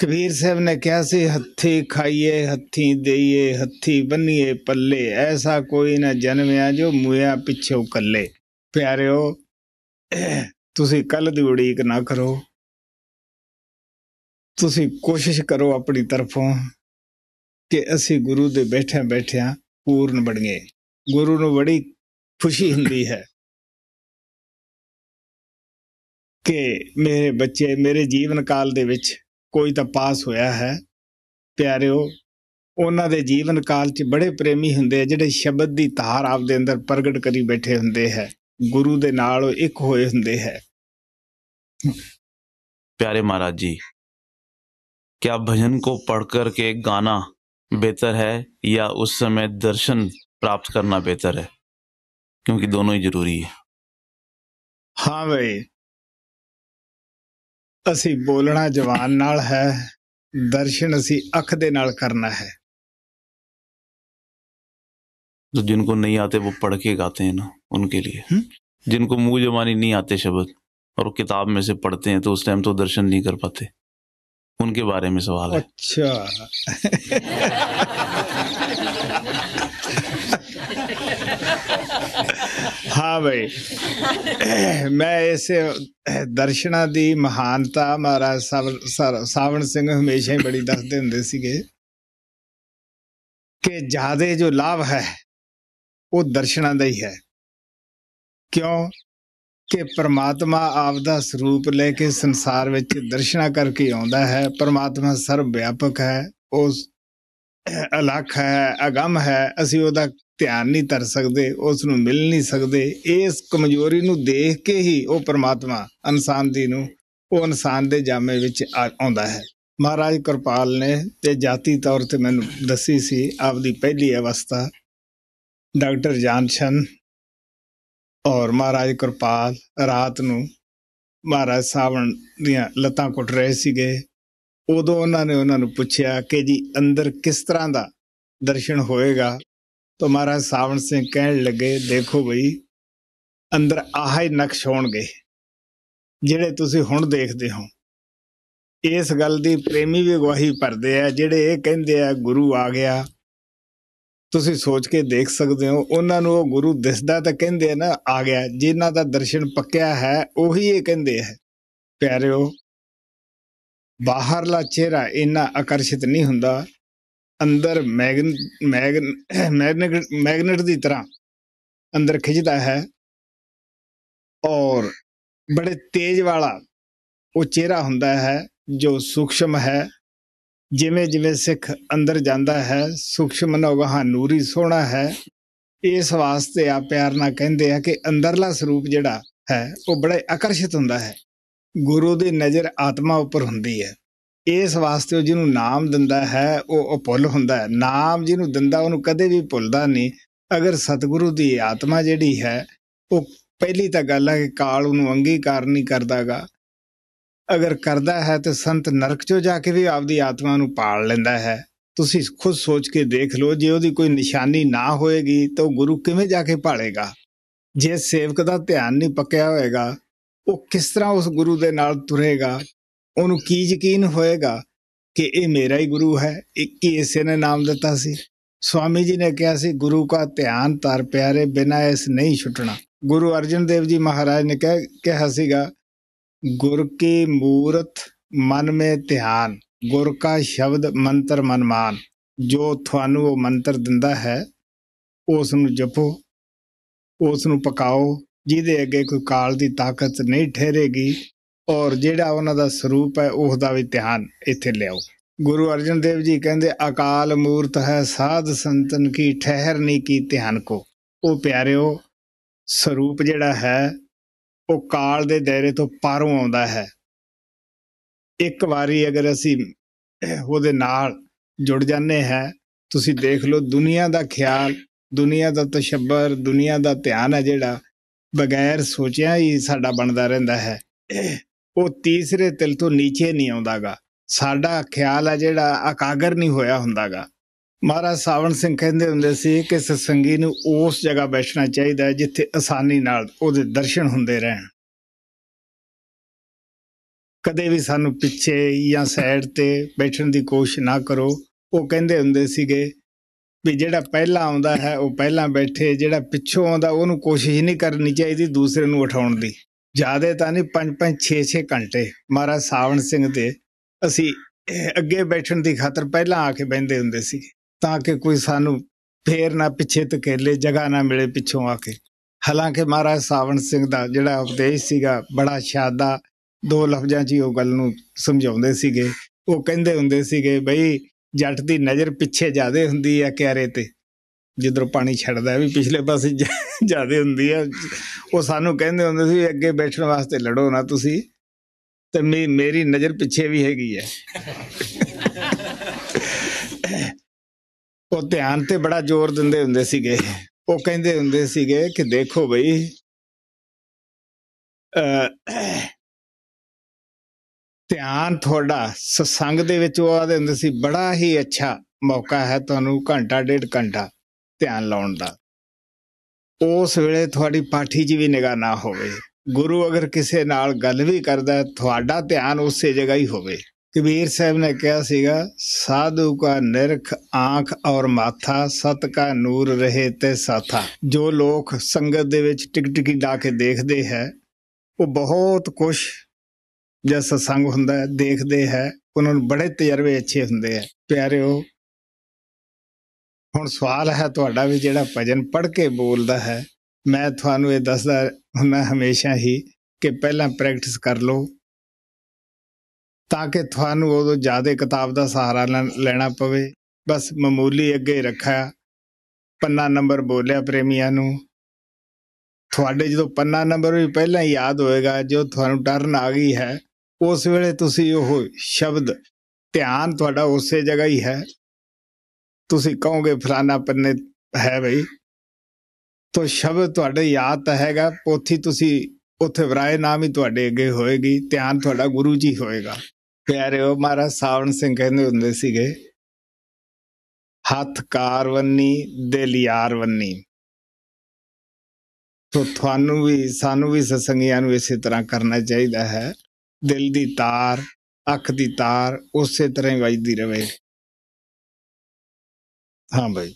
ਕਬੀਰ ਸਾਹਿਬ ਨੇ ਕਿਹਾ ਸੀ ਹੱਥੀ ਖਾਈਏ ਹੱਥੀ ਦੇਈਏ ਹੱਥੀ ਬੰਨੀਏ ਪੱਲੇ ਐਸਾ ਕੋਈ ਨਾ ਜਨਮਿਆ ਜੋ ਮੂਇਆ ਪਿੱਛੋਂ ਕੱਲੇ ਪਿਆਰਿਓ ਤੁਸੀਂ ਕੱਲ ਦੀ ਉਡੀਕ ਨਾ ਕਰੋ ਤੁਸੀਂ ਕੋਸ਼ਿਸ਼ ਕਰੋ ਆਪਣੀ ਤਰਫੋਂ ਕਿ ਅਸੀਂ ਗੁਰੂ ਦੇ ਬੈਠਿਆਂ ਬੈਠਿਆਂ ਪੂਰਨ ਬਣੀਏ ਗੁਰੂ ਨੂੰ ਬੜੀ ਖੁਸ਼ੀ ਹੁੰਦੀ ਹੈ ਕਿ ਮੇਰੇ ਬੱਚੇ ਮੇਰੇ ਜੀਵਨ ਕਾਲ ਦੇ ਵਿੱਚ ਕੋਈ ਤਾਂ ਪਾਸ ਹੋਇਆ ਹੈ ਪਿਆਰਿਓ ਉਹਨਾਂ ਦੇ ਜੀਵਨ ਕਾਲ 'ਚ ਬੜੇ ਪ੍ਰੇਮੀ ਹੁੰਦੇ ਆ ਜਿਹੜੇ ਸ਼ਬਦ ਦੀ ਧਾਰ ਆਪਦੇ ਅੰਦਰ ਪ੍ਰਗਟ ਕਰੀ ਬੈਠੇ ਹੁੰਦੇ ਹੈ ਗੁਰੂ ਦੇ ਨਾਲ ਉਹ ਇੱਕ ਹੋਏ ਹੁੰਦੇ ਹੈ ਪਿਆਰੇ ਮਹਾਰਾਜ ਜੀ ਕਿਆ ਭਜਨ ਕੋ ਪੜ ਕਰਕੇ ਗਾਣਾ ਬਿਹਤਰ ਹੈ ਜਾਂ ਉਸ ਸਮੇਂ ਦਰਸ਼ਨ ਪ੍ਰਾਪਤ ਕਰਨਾ ਬਿਹਤਰ ਹੈ ਕਿਉਂਕਿ ਦੋਨੋਂ ਹੀ ਜ਼ਰੂਰੀ ਹੈ ਹਾਂ ਭਾਈ ਅਸੀਂ ਬੋਲਣਾ ਜ਼ਬਾਨ ਨਾਲ ਹੈ ਦਰਸ਼ਨ ਅਸੀਂ ਅੱਖ ਦੇ ਨਾਲ ਕਰਨਾ ਹੈ तो जिनको नहीं आते वो पढ़ के गाते हैं ना उनके लिए हुँ? जिनको मुंह जवानी नहीं आते शब्द और किताब में से पढ़ते हैं तो उस टाइम तो दर्शन नहीं कर पाते उनके बारे में सवाल है अच्छा ਹਾਂ ਭਾਈ ਮੈਂ ਇਸ ਦਰਸ਼ਨਾ ਦੀ ਮਹਾਨਤਾ ਮਹਾਰਾਜ ਸਾਵਣ ਸਿੰਘ ਹਮੇਸ਼ਾ ਹੀ ਬੜੀ ਦੱਸਦੇ ਹੁੰਦੇ ਸੀਗੇ ਕਿ ਜਾਦੇ ਜੋ ਲਾਭ ਹੈ ਉਹ ਦਰਸ਼ਨਾ ਦਾ ਹੀ ਹੈ ਕਿਉਂ ਕਿ ਪ੍ਰਮਾਤਮਾ ਆਪ ਦਾ ਸਰੂਪ ਲੈ ਕੇ ਸੰਸਾਰ ਵਿੱਚ ਦਰਸ਼ਨਾ ਕਰਕੇ ਆਉਂਦਾ ਹੈ ਪ੍ਰਮਾਤਮਾ ਸਰਵ ਵਿਆਪਕ ਹੈ ਉਸ ਅਲੱਖ ਹੈ ਅਗਮ ਹੈ ਅਸੀਂ ਉਹਦਾ ਧਿਆਨ ਨਹੀਂ ਧਰ ਸਕਦੇ ਉਸ ਨੂੰ ਮਿਲ ਨਹੀਂ ਸਕਦੇ ਇਸ ਕਮਜ਼ੋਰੀ ਨੂੰ ਦੇਖ ਕੇ ਹੀ ਉਹ ਪਰਮਾਤਮਾ ਇਨਸਾਨ ਦੀ ਨੂੰ ਉਹ ਇਨਸਾਨ ਦੇ ਜਾਮੇ ਵਿੱਚ ਆਉਂਦਾ ਹੈ ਮਹਾਰਾਜ ਕਿਰਪਾਲ ਨੇ ਤੇ ਜਾਤੀ ਤੌਰ ਤੇ ਮੈਨੂੰ ਦੱਸੀ ਸੀ ਆਪਦੀ ਪਹਿਲੀ ਅਵਸਥਾ ਡਾਕਟਰ ਜਾਨਸ਼ਨ ਔਰ ਮਹਾਰਾਜ ਕਿਰਪਾਲ ਰਾਤ ਨੂੰ ਮਹਾਰਾਜ ਸਾਵਣ ਦੀਆਂ ਲਤਾਂ ਕੁੱਟ ਰਹੇ ਸੀਗੇ ਉਦੋਂ ਉਹਨਾਂ ਨੇ ਉਹਨਾਂ ਨੂੰ ਪੁੱਛਿਆ ਕਿ ਜੀ ਅੰਦਰ ਕਿਸ ਤਰ੍ਹਾਂ ਦਾ ਦਰਸ਼ਨ ਹੋਏਗਾ ਤਾਂ ਮਹਾਰਾਜ ਸਾਵਣ ਸਿੰਘ ਕਹਿਣ ਲੱਗੇ ਦੇਖੋ ਭਈ ਅੰਦਰ ਆਹੇ ਹੀ ਨਕਸ਼ ਹੋਣਗੇ ਜਿਹੜੇ ਤੁਸੀਂ ਹੁਣ ਦੇਖਦੇ ਹੋ ਇਸ ਗੱਲ ਦੀ ਪ੍ਰੇਮੀ ਵੀ ਗਵਾਹੀ ਭਰਦੇ ਆ ਜਿਹੜੇ ਇਹ ਕਹਿੰਦੇ ਆ ਗੁਰੂ ਆ ਗਿਆ ਤੁਸੀਂ ਸੋਚ ਕੇ ਦੇਖ ਸਕਦੇ ਹੋ ਉਹਨਾਂ ਨੂੰ ਉਹ ਗੁਰੂ ਦਿਸਦਾ ਤਾਂ ਕਹਿੰਦੇ ਆ ਨਾ ਆ ਗਿਆ ਜਿਨ੍ਹਾਂ ਦਾ ਦਰਸ਼ਨ ਪੱਕਿਆ ਹੈ ਉਹੀ ਇਹ ਕਹਿੰਦੇ ਆ ਪਿਆਰਿਓ ਬਾਹਰਲਾ ਚਿਹਰਾ ਇੰਨਾ ਆਕਰਸ਼ਿਤ ਨਹੀਂ ਹੁੰਦਾ ਅੰਦਰ ਮੈਗਨੇਟ ਮੈਗਨੈਟ ਦੀ ਤਰ੍ਹਾਂ ਅੰਦਰ ਖਿੱਚਦਾ ਹੈ ਔਰ ਬੜੇ ਤੇਜ਼ ਵਾਲਾ ਉਹ ਚਿਹਰਾ ਹੁੰਦਾ ਹੈ ਜੋ ਸੂਖਸ਼ਮ ਹੈ ਜਿਵੇਂ ਜਿਵੇਂ ਸਿੱਖ ਅੰਦਰ ਜਾਂਦਾ ਹੈ ਸੂਖਸ਼ਮ ਨੋਗਾਹ ਨੂਰੀ ਸੋਹਣਾ ਹੈ ਇਸ ਵਾਸਤੇ ਆ ਪਿਆਰ ਨਾਲ ਕਹਿੰਦੇ ਆ ਕਿ ਅੰਦਰਲਾ ਸਰੂਪ ਜਿਹੜਾ ਹੈ ਉਹ ਬੜਾ ਆਕਰਸ਼ਿਤ ਹੁੰਦਾ ਹੈ ਗੁਰੂ ਦੀ ਨਜ਼ਰ ਆਤਮਾ ਉੱਪਰ ਹੁੰਦੀ ਹੈ ਇਸ ਵਾਸਤੇ ਉਹ ਜਿਹਨੂੰ ਨਾਮ ਦਿੰਦਾ ਹੈ ਉਹ ਅਪੁੱਲ ਹੁੰਦਾ ਹੈ ਨਾਮ ਜਿਹਨੂੰ ਦਿੰਦਾ ਉਹਨੂੰ ਕਦੇ ਵੀ ਭੁੱਲਦਾ ਨਹੀਂ ਅਗਰ ਸਤਿਗੁਰੂ ਦੀ ਆਤਮਾ ਜਿਹੜੀ ਹੈ ਉਹ ਪਹਿਲੀ ਤਾਂ ਗੱਲ ਹੈ ਕਿ ਕਾਲ ਉਹਨੂੰ ਅੰਗੀਕਾਰ ਨਹੀਂ ਕਰਦਾਗਾ ਅਗਰ ਕਰਦਾ ਹੈ ਤੇ ਸੰਤ ਨਰਕ ਚੋਂ ਜਾ ਕੇ ਵੀ ਆਪਦੀ ਆਤਮਾ ਨੂੰ ਪਾਲ ਲੈਂਦਾ ਹੈ ਤੁਸੀਂ ਖੁਦ ਸੋਚ ਕੇ ਦੇਖ ਲਓ ਜੇ ਉਹਦੀ ਕੋਈ ਨਿਸ਼ਾਨੀ ਨਾ ਹੋਏਗੀ ਤਾਂ ਗੁਰੂ ਕਿਵੇਂ ਜਾ ਕੇ ਪਾਲੇਗਾ ਜੇ ਸੇਵਕ ਦਾ ਧਿਆਨ ਨਹੀਂ ਪੱਕਿਆ ਹੋਏਗਾ ਉਹ ਕਿਸ ਤਰ੍ਹਾਂ ਉਸ ਗੁਰੂ ਦੇ ਨਾਲ ਤੁਰੇਗਾ ਉਹਨੂੰ ਕੀ ਯਕੀਨ ਹੋਏਗਾ ਕਿ ਇਹ ਮੇਰਾ ਹੀ ਗੁਰੂ ਹੈ ਇੱਕ ਹੀ ਇਸੇ ਨੇ ਨਾਮ ਦਿੱਤਾ ਸੀ ਸਵਾਮੀ ਜੀ ਨੇ ਕਿਹਾ ਸੀ ਗੁਰੂ ਦਾ ਧਿਆਨ ਤਰ ਪਿਆਰੇ ਬਿਨਾ ਇਸ ਨਹੀਂ ਛੁੱਟਣਾ ਗੁਰੂ ਅਰਜਨ ਦੇਵ ਜੀ ਮਹਾਰਾਜ ਨੇ ਕਹਿ ਕਿਹਾ ਸੀਗਾ ਗੁਰ ਕੀ ਮੂਰਤ ਮਨ ਮੇ ਧਿਆਨ ਗੁਰ ਕਾ ਸ਼ਬਦ ਮੰਤਰ ਮਨਮਾਨ ਜੋ ਤੁਹਾਨੂੰ ਉਹ ਮੰਤਰ ਦਿੰਦਾ ਹੈ ਉਸ ਨੂੰ ਜਪੋ ਉਸ ਨੂੰ ਪਕਾਓ ਜਿਹਦੇ ਅੱਗੇ ਕੋਈ ਕਾਲ ਦੀ ਤਾਕਤ ਨਹੀਂ ਠਹਿਰੇਗੀ ਔਰ ਜਿਹੜਾ ਉਹਨਾਂ ਦਾ ਸਰੂਪ ਹੈ ਉਸ ਦਾ ਵੀ ਧਿਆਨ ਇੱਥੇ ਲਿਆਓ ਗੁਰੂ ਅਰਜਨ ਦੇਵ ਜੀ ਕਹਿੰਦੇ ਅਕਾਲ ਮੂਰਤ ਹੈ ਸਾਧ ਸੰਤਨ ਕੀ ਠਹਿਰ ਨਹੀਂ ਕੀ ਧਿਆਨ ਕੋ ਉਹ ਪਿਆਰਿਓ ਸਰੂਪ ਜਿਹੜਾ ਹੈ ਉਹ ਕਾਲ ਦੇ ਦਾਇਰੇ ਤੋਂ ਪਾਰੋਂ ਆਉਂਦਾ ਹੈ ਇੱਕ ਵਾਰੀ ਅਗਰ ਅਸੀਂ ਉਹਦੇ ਨਾਲ ਜੁੜ ਜਾਂਦੇ ਹੈ ਤੁਸੀਂ ਦੇਖ ਲਓ ਦੁਨੀਆ ਦਾ ਖਿਆਲ ਦੁਨੀਆ ਦਾ ਤਸ਼ੱਬਰ ਦੁਨੀਆ ਦਾ ਧਿਆਨ ਹੈ ਜਿਹੜਾ ਬਗੈਰ ਸੋਚਿਆ ਹੀ ਸਾਡਾ ਬਣਦਾ ਰਹਿੰਦਾ ਹੈ ਉਹ ਤੀਸਰੇ ਤਿਲ ਤੋਂ ਨੀਚੇ ਨਹੀਂ ਆਉਂਦਾਗਾ ਸਾਡਾ ਖਿਆਲ ਆ ਜਿਹੜਾ ਆਕਾਗਰ ਨਹੀਂ ਹੋਇਆ ਹੁੰਦਾਗਾ ਮਹਾਰਾਜ ਸਾਵਣ ਸਿੰਘ ਕਹਿੰਦੇ ਹੁੰਦੇ ਸੀ ਕਿ ਸਸੰਗੀ ਨੂੰ ਉਸ ਜਗ੍ਹਾ ਬੈਠਣਾ ਚਾਹੀਦਾ ਹੈ ਜਿੱਥੇ ਆਸਾਨੀ ਨਾਲ ਉਹਦੇ ਦਰਸ਼ਨ ਹੁੰਦੇ ਰਹਿਣ ਕਦੇ ਵੀ ਸਾਨੂੰ ਪਿੱਛੇ ਜਾਂ ਸਾਈਡ ਤੇ ਬੈਠਣ ਦੀ ਕੋਸ਼ਿਸ਼ ਨਾ ਕਰੋ ਉਹ ਕਹਿੰਦੇ ਹੁੰਦੇ ਸੀਗੇ ਵੀ ਜਿਹੜਾ ਪਹਿਲਾਂ ਆਉਂਦਾ ਹੈ ਉਹ ਪਹਿਲਾਂ ਬੈਠੇ ਜਿਹੜਾ ਪਿੱਛੋਂ ਆਉਂਦਾ ਉਹਨੂੰ ਕੋਸ਼ਿਸ਼ ਨਹੀਂ ਕਰਨੀ ਚਾਹੀਦੀ ਦੂਸਰੇ ਨੂੰ ਉਠਾਉਣ ਦੀ ਜਿਆਦਾ ਤਾਂ ਨਹੀਂ 5 5 6 6 ਘੰਟੇ ਮਹਾਰਾ ਸਾਵਣ ਸਿੰਘ ਤੇ ਅਸੀਂ ਅੱਗੇ ਬੈਠਣ ਦੀ ਖਾਤਰ ਪਹਿਲਾਂ ਆ ਕੇ ਬੈੰਦੇ ਹੁੰਦੇ ਸੀ ਤਾਂ ਕਿ ਕੋਈ ਸਾਨੂੰ ਫੇਰ ਨਾ ਪਿੱਛੇ ਧਕੇਲੇ ਜਗ੍ਹਾ ਨਾ ਮਿਲੇ ਪਿੱਛੋਂ ਆ ਕੇ ਹਾਲਾਂਕਿ ਮਹਾਰਾਜ ਸਾਵਣ ਸਿੰਘ ਦਾ ਜਿਹੜਾ ਉਪਦੇਸ਼ ਸੀਗਾ ਬੜਾ ਸ਼ਾਦਾ ਦੋ ਲਫ਼ਜ਼ਾਂ 'ਚ ਹੀ ਉਹ ਗੱਲ ਨੂੰ ਸਮਝਾਉਂਦੇ ਸੀਗੇ ਉਹ ਕਹਿੰਦੇ ਹੁੰਦੇ ਸੀਗੇ ਬਈ ਜੱਟ ਦੀ ਨਜ਼ਰ ਪਿੱਛੇ ਜਾਦੇ ਹੁੰਦੀ ਆ ਕਿਆਰੇ ਤੇ ਜਿੱਦੋਂ ਪਾਣੀ ਛੱਡਦਾ ਵੀ ਪਿਛਲੇ ਪਾਸੇ ਜਾਦੇ ਹੁੰਦੀ ਆ ਉਹ ਸਾਨੂੰ ਕਹਿੰਦੇ ਹੁੰਦੇ ਸੀ ਅੱਗੇ ਬੈਠਣ ਵਾਸਤੇ ਲੜੋ ਨਾ ਤੁਸੀਂ ਤੇ ਮੇਰੀ ਨਜ਼ਰ ਪਿੱਛੇ ਵੀ ਹੈਗੀ ਆ ਉਹ ਧਿਆਨ ਤੇ ਬੜਾ ਜ਼ੋਰ ਦਿੰਦੇ ਹੁੰਦੇ ਸੀਗੇ ਉਹ ਕਹਿੰਦੇ ਹੁੰਦੇ ਸੀਗੇ ਕਿ ਦੇਖੋ ਬਈ ਧਿਆਨ ਤੁਹਾਡਾ ਸਤਸੰਗ ਦੇ ਵਿੱਚ ਉਹ ਆਦੇ ਹੁੰਦੇ ਸੀ ਬੜਾ ਹੀ ਅੱਛਾ ਮੌਕਾ ਹੈ ਤੁਹਾਨੂੰ ਘੰਟਾ ਡੇਢ ਘੰਟਾ ਧਿਆਨ ਲਾਉਣ ਦਾ ਉਸ ਵੇਲੇ ਤੁਹਾਡੀ ਪਾਠੀ ਜੀ ਵੀ ਨਿਗਾਹ ਨਾ ਹੋਵੇ ਗੁਰੂ ਅਗਰ ਕਿਸੇ ਨਾਲ ਗੱਲ ਵੀ ਕਰਦਾ ਤੁਹਾਡਾ ਧਿਆਨ ਉਸੇ ਜਗ੍ਹਾ ਹੀ ਹੋਵੇ ਕਬੀਰ ਸਾਹਿਬ ਨੇ ਕਿਹਾ ਸੀਗਾ ਸਾਧੂ ਕਾ ਨਿਰਖ ਆਂਖ ਔਰ ਮਾਥਾ ਸਤ ਕਾ ਨੂਰ ਰਹੇ ਤੇ ਸਾਥਾ ਜੋ ਲੋਕ ਸੰਗਤ ਦੇ ਵਿੱਚ ਟਿਕਟਿਕੀ ਡਾ ਕੇ ਦੇਖਦੇ ਹੈ ਉਹ ਬਹੁਤ ਕੁਛ ਜਾਂ ਸਤਸੰਗ ਹੁੰਦਾ ਹੈ ਦੇਖਦੇ ਹੈ ਉਹਨਾਂ ਨੂੰ ਬੜੇ ਤਜਰਬੇ ਅੱਛੇ ਹੁੰਦੇ ਆ ਪਿਆਰਿਓ ਹੁਣ ਸਵਾਲ ਹੈ ਤੁਹਾਡਾ ਵੀ ਜਿਹੜਾ ਭਜਨ ਪੜ੍ਹ ਕੇ ਬੋਲਦਾ ਹੈ ਮੈਂ ਤੁਹਾਨੂੰ ਇਹ ਦੱਸਦਾ ਹੁੰਨਾ ਹਮੇਸ਼ਾ ਹੀ ਕਿ ਪਹਿਲਾਂ ਪ੍ਰੈਕਟਿਸ ਕਰ ਲਓ ਤਾਂ ਕਿ ਤੁਹਾਨੂੰ ਉਹ ਜ਼ਿਆਦਾ ਕਿਤਾਬ ਦਾ ਸਹਾਰਾ ਲੈਣਾ ਪਵੇ ਬਸ ਮਾਮੂਲੀ ਅੱਗੇ ਰੱਖਿਆ ਪੰਨਾ ਨੰਬਰ ਬੋਲਿਆ ਪ੍ਰੇਮੀਆਂ ਨੂੰ ਤੁਹਾਡੇ ਜਦੋਂ ਪੰਨਾ ਨੰਬਰ ਵੀ ਪਹਿਲਾਂ ਯਾਦ ਹੋਏਗਾ ਜੋ ਤੁਹਾਨੂੰ ਟਰਨ ਆ ਗਈ ਹੈ ਉਸ ਵੇਲੇ ਤੁਸੀਂ ਉਹ ਸ਼ਬਦ ਧਿਆਨ ਤੁਹਾਡਾ ਉਸੇ ਜਗ੍ਹਾ ਹੀ ਹੈ ਤੁਸੀਂ ਕਹੋਗੇ ਫਲਾਣਾ ਪੰਨੇ ਹੈ ਭਈ ਤੋ ਸ਼ਬਦ ਤੁਹਾਡੇ ਯਾਦ ਤਾਂ ਹੈਗਾ ਪੋਥੀ ਤੁਸੀਂ ਉਥੇ ਵਰਾਏ ਨਾਮ ਹੀ ਤੁਹਾਡੇ ਅੱਗੇ ਹੋਏਗੀ ਧਿਆਨ ਤੁਹਾਡਾ ਗੁਰੂ ਜੀ ਹੋਏਗਾ ਪਿਆਰੇ ਉਹ ਮਹਾਰਾ ਸਾਵਣ ਸਿੰਘ ਕਹਿੰਦੇ ਹੁੰਦੇ ਸੀਗੇ ਹੱਥ ਕਾਰਵੰਨੀ ਦਿਲ ਯਾਰਵੰਨੀ ਤੋ ਤੁਹਾਨੂੰ ਵੀ ਸਾਨੂੰ ਵੀ ਸਸੰਗਿਆਂ ਨੂੰ ਇਸੇ ਤਰ੍ਹਾਂ ਕਰਨਾ ਚਾਹੀਦਾ ਹੈ ਦਿਲ ਦੀ ਤਾਰ ਅੱਖ ਦੀ ਤਾਰ ਉਸੇ ਤਰ੍ਹਾਂ ਹੀ ਵੱਜਦੀ ਰਵੇ ਹਾਂ ਭਾਈ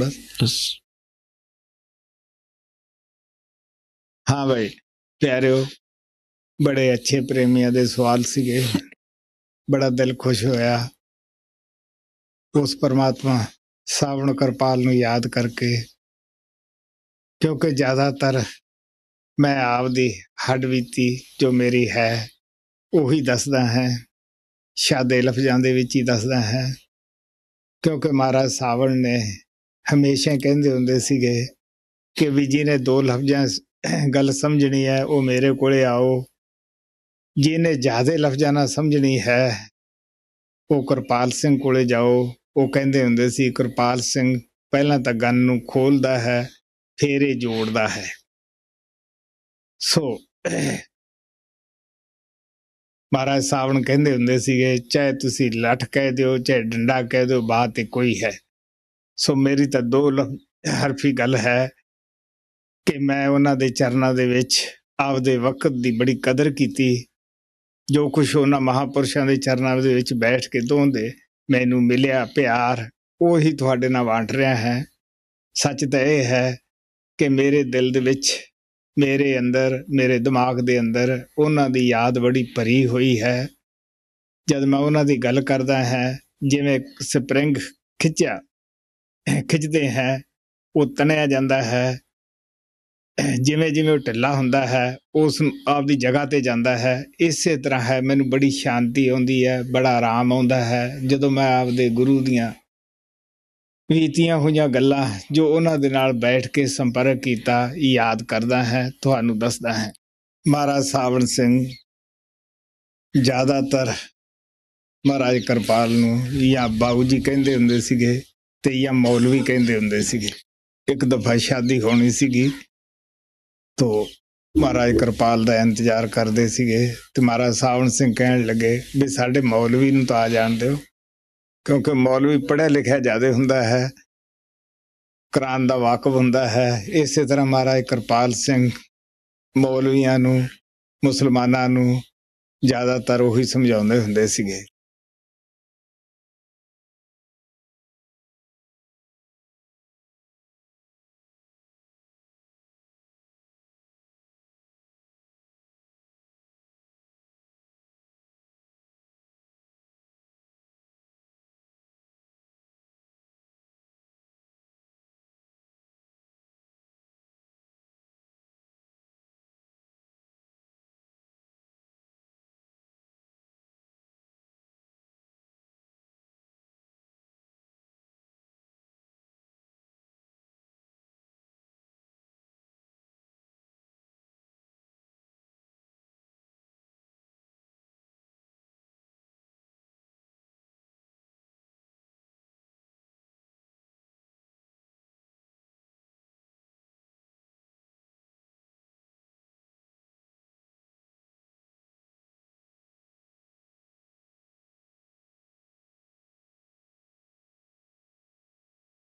ਬਸ ਹਾਂ ਭਾਈ ਪਿਆਰਿਓ ਬੜੇ ਅੱਛੇ ਪ੍ਰੇਮੀਆਂ ਦੇ ਸਵਾਲ ਸੀਗੇ ਬੜਾ ਦਿਲ ਖੁਸ਼ ਹੋਇਆ ਉਸ ਪਰਮਾਤਮਾ ਸਾਵਣ ਕਰਪਾਲ ਨੂੰ ਯਾਦ ਕਰਕੇ ਕਿਉਂਕਿ ਜ਼ਿਆਦਾਤਰ ਮੈਂ ਆਪ ਦੀ ਹੱਡ ਬੀਤੀ ਜੋ ਮੇਰੀ ਹੈ ਉਹੀ ਦੱਸਦਾ ਹੈ ਸਾਦੇ ਲਫ਼ਜ਼ਾਂ ਦੇ ਵਿੱਚ ਹੀ ਦੱਸਦਾ ਹੈ ਕਿਉਂਕਿ ਮਹਾਰਾਜ ਸਾਵਣ ਨੇ ਹਮੇਸ਼ਾ ਕਹਿੰਦੇ ਹੁੰਦੇ ਸੀਗੇ ਕਿ ਵੀ ਜਿਹਨੇ ਦੋ ਲਫ਼ਜ਼ਾਂ ਗੱਲ ਸਮਝਣੀ ਹੈ ਉਹ ਮੇਰੇ ਕੋਲੇ ਆਓ ਜਿਹਨੇ ਜਾਦੇ ਲਫ਼ਜ਼ਾਂ ਨਾਲ ਸਮਝਣੀ ਹੈ ਉਹ ਕਿਰਪਾਲ ਸਿੰਘ ਕੋਲੇ ਜਾਓ ਉਹ ਕਹਿੰਦੇ ਹੁੰਦੇ ਸੀ ਕਿਰਪਾਲ ਸਿੰਘ ਪਹਿਲਾਂ ਤਾਂ ਗੰਨ ਨੂੰ ਖੋਲਦਾ ਹੈ ਫੇਰੇ ਜੋੜਦਾ ਹੈ ਸੋ ਮਹਾਰਾਜ ਸਾਹਿਬ ਨੂੰ ਕਹਿੰਦੇ ਹੁੰਦੇ ਸੀਗੇ ਚਾਹੇ ਤੁਸੀਂ ਲੱਠ ਕਹਿ ਦਿਓ ਚਾਹੇ ਡੰਡਾ ਕਹਿ ਦਿਓ ਬਾਤ ਇੱਕੋ ਹੀ ਹੈ ਸੋ ਮੇਰੀ ਤਾਂ ਦੋ ਹਰਫੀ ਗੱਲ ਹੈ ਕਿ ਮੈਂ ਉਹਨਾਂ ਦੇ ਚਰਨਾਂ ਦੇ ਵਿੱਚ ਆਪਦੇ ਵਕਤ ਦੀ ਬੜੀ ਕਦਰ ਕੀਤੀ ਜੋ ਕੁਝ ਉਹਨਾਂ ਮਹਾਪੁਰਸ਼ਾਂ ਦੇ ਚਰਨਾਂ ਦੇ ਵਿੱਚ ਬੈਠ ਕੇ ਦੋਂਦੇ ਮੈਨੂੰ ਮਿਲਿਆ ਪਿਆਰ ਉਹ ਹੀ ਤੁਹਾਡੇ ਨਾਲ ਵੰਡ ਰਿਹਾ ਹੈ ਸੱਚ ਤਾਂ ਇਹ ਹੈ ਕਿ ਮੇਰੇ ਦਿਲ ਦੇ ਵਿੱਚ ਮੇਰੇ ਅੰਦਰ ਮੇਰੇ ਦਿਮਾਗ ਦੇ ਅੰਦਰ ਉਹਨਾਂ ਦੀ ਯਾਦ ਬੜੀ ਭਰੀ ਹੋਈ ਹੈ ਜਦ ਮੈਂ ਉਹਨਾਂ ਦੀ ਗੱਲ ਕਰਦਾ ਹੈ ਜਿਵੇਂ ਸਪ੍ਰਿੰਗ ਖਿੱਚਿਆ ਖਿੱਚਦੇ ਹੈ ਉਹ ਤਣਿਆ ਜਾਂਦਾ ਹੈ ਜਿਵੇਂ ਜਿਵੇਂ ਉਹ ਢਿੱਲਾ ਹੁੰਦਾ ਹੈ ਉਸ ਆਪਦੀ ਜਗ੍ਹਾ ਤੇ ਜਾਂਦਾ ਹੈ ਇਸੇ ਤਰ੍ਹਾਂ ਹੈ ਮੈਨੂੰ ਬੜੀ ਸ਼ਾਂਤੀ ਆਉਂਦੀ ਹੈ ਬੜਾ ਆਰਾਮ ਆਉਂਦਾ ਹੈ ਜਦੋਂ ਮੈਂ ਆਪਦੇ ਗੁਰੂ ਦੀਆਂ ਬੀਤੀਆਂ ਹੋਈਆਂ ਗੱਲਾਂ ਜੋ ਉਹਨਾਂ ਦੇ ਨਾਲ ਬੈਠ ਕੇ ਸੰਪਰਕ ਕੀਤਾ ਯਾਦ ਕਰਦਾ ਹੈ ਤੁਹਾਨੂੰ ਦੱਸਦਾ ਹੈ ਮਹਾਰਾਜ ਸਾਵਣ ਸਿੰਘ ਜ਼ਿਆਦਾਤਰ ਮਹਾਰਾਜ ਕਰਪਾਲ ਨੂੰ ਜਾਂ ਬਾਬੂ ਜੀ ਕਹਿੰਦੇ ਹੁੰਦੇ ਸੀਗੇ ਤੇ ਜਾਂ ਮੌਲਵੀ ਕਹਿੰਦੇ ਹੁੰਦੇ ਸੀਗੇ ਇੱਕ ਦਫਾ ਸ਼ਾਦੀ ਹੋਣੀ ਸੀਗੀ ਤੋਂ ਮਹਾਰਾਜ ਕਿਰਪਾਲ ਦਾ ਇੰਤਜ਼ਾਰ ਕਰਦੇ ਸੀਗੇ ਤੇ ਮਹਾਰਾਜ ਸਾਵਣ ਸਿੰਘ ਕਹਿਣ ਲੱਗੇ ਵੀ ਸਾਡੇ ਮੌਲਵੀ ਨੂੰ ਤਾਂ ਆ ਜਾਣ ਦਿਓ ਕਿਉਂਕਿ ਮੌਲਵੀ ਪੜ੍ਹਿਆ ਲਿਖਿਆ ਜ਼ਿਆਦਾ ਹੁੰਦਾ ਹੈ ਕੁਰਾਨ ਦਾ ਵਾਕਫ ਹੁੰਦਾ ਹੈ ਇਸੇ ਤਰ੍ਹਾਂ ਮਹਾਰਾਜ ਕਿਰਪਾਲ ਸਿੰਘ ਮੌਲਵੀਆਂ ਨੂੰ ਮੁਸਲਮਾਨਾਂ ਨੂੰ ਜ਼ਿਆਦਾਤਰ ਉਹੀ ਸਮਝਾਉਂਦੇ ਹੁੰਦੇ ਸੀਗੇ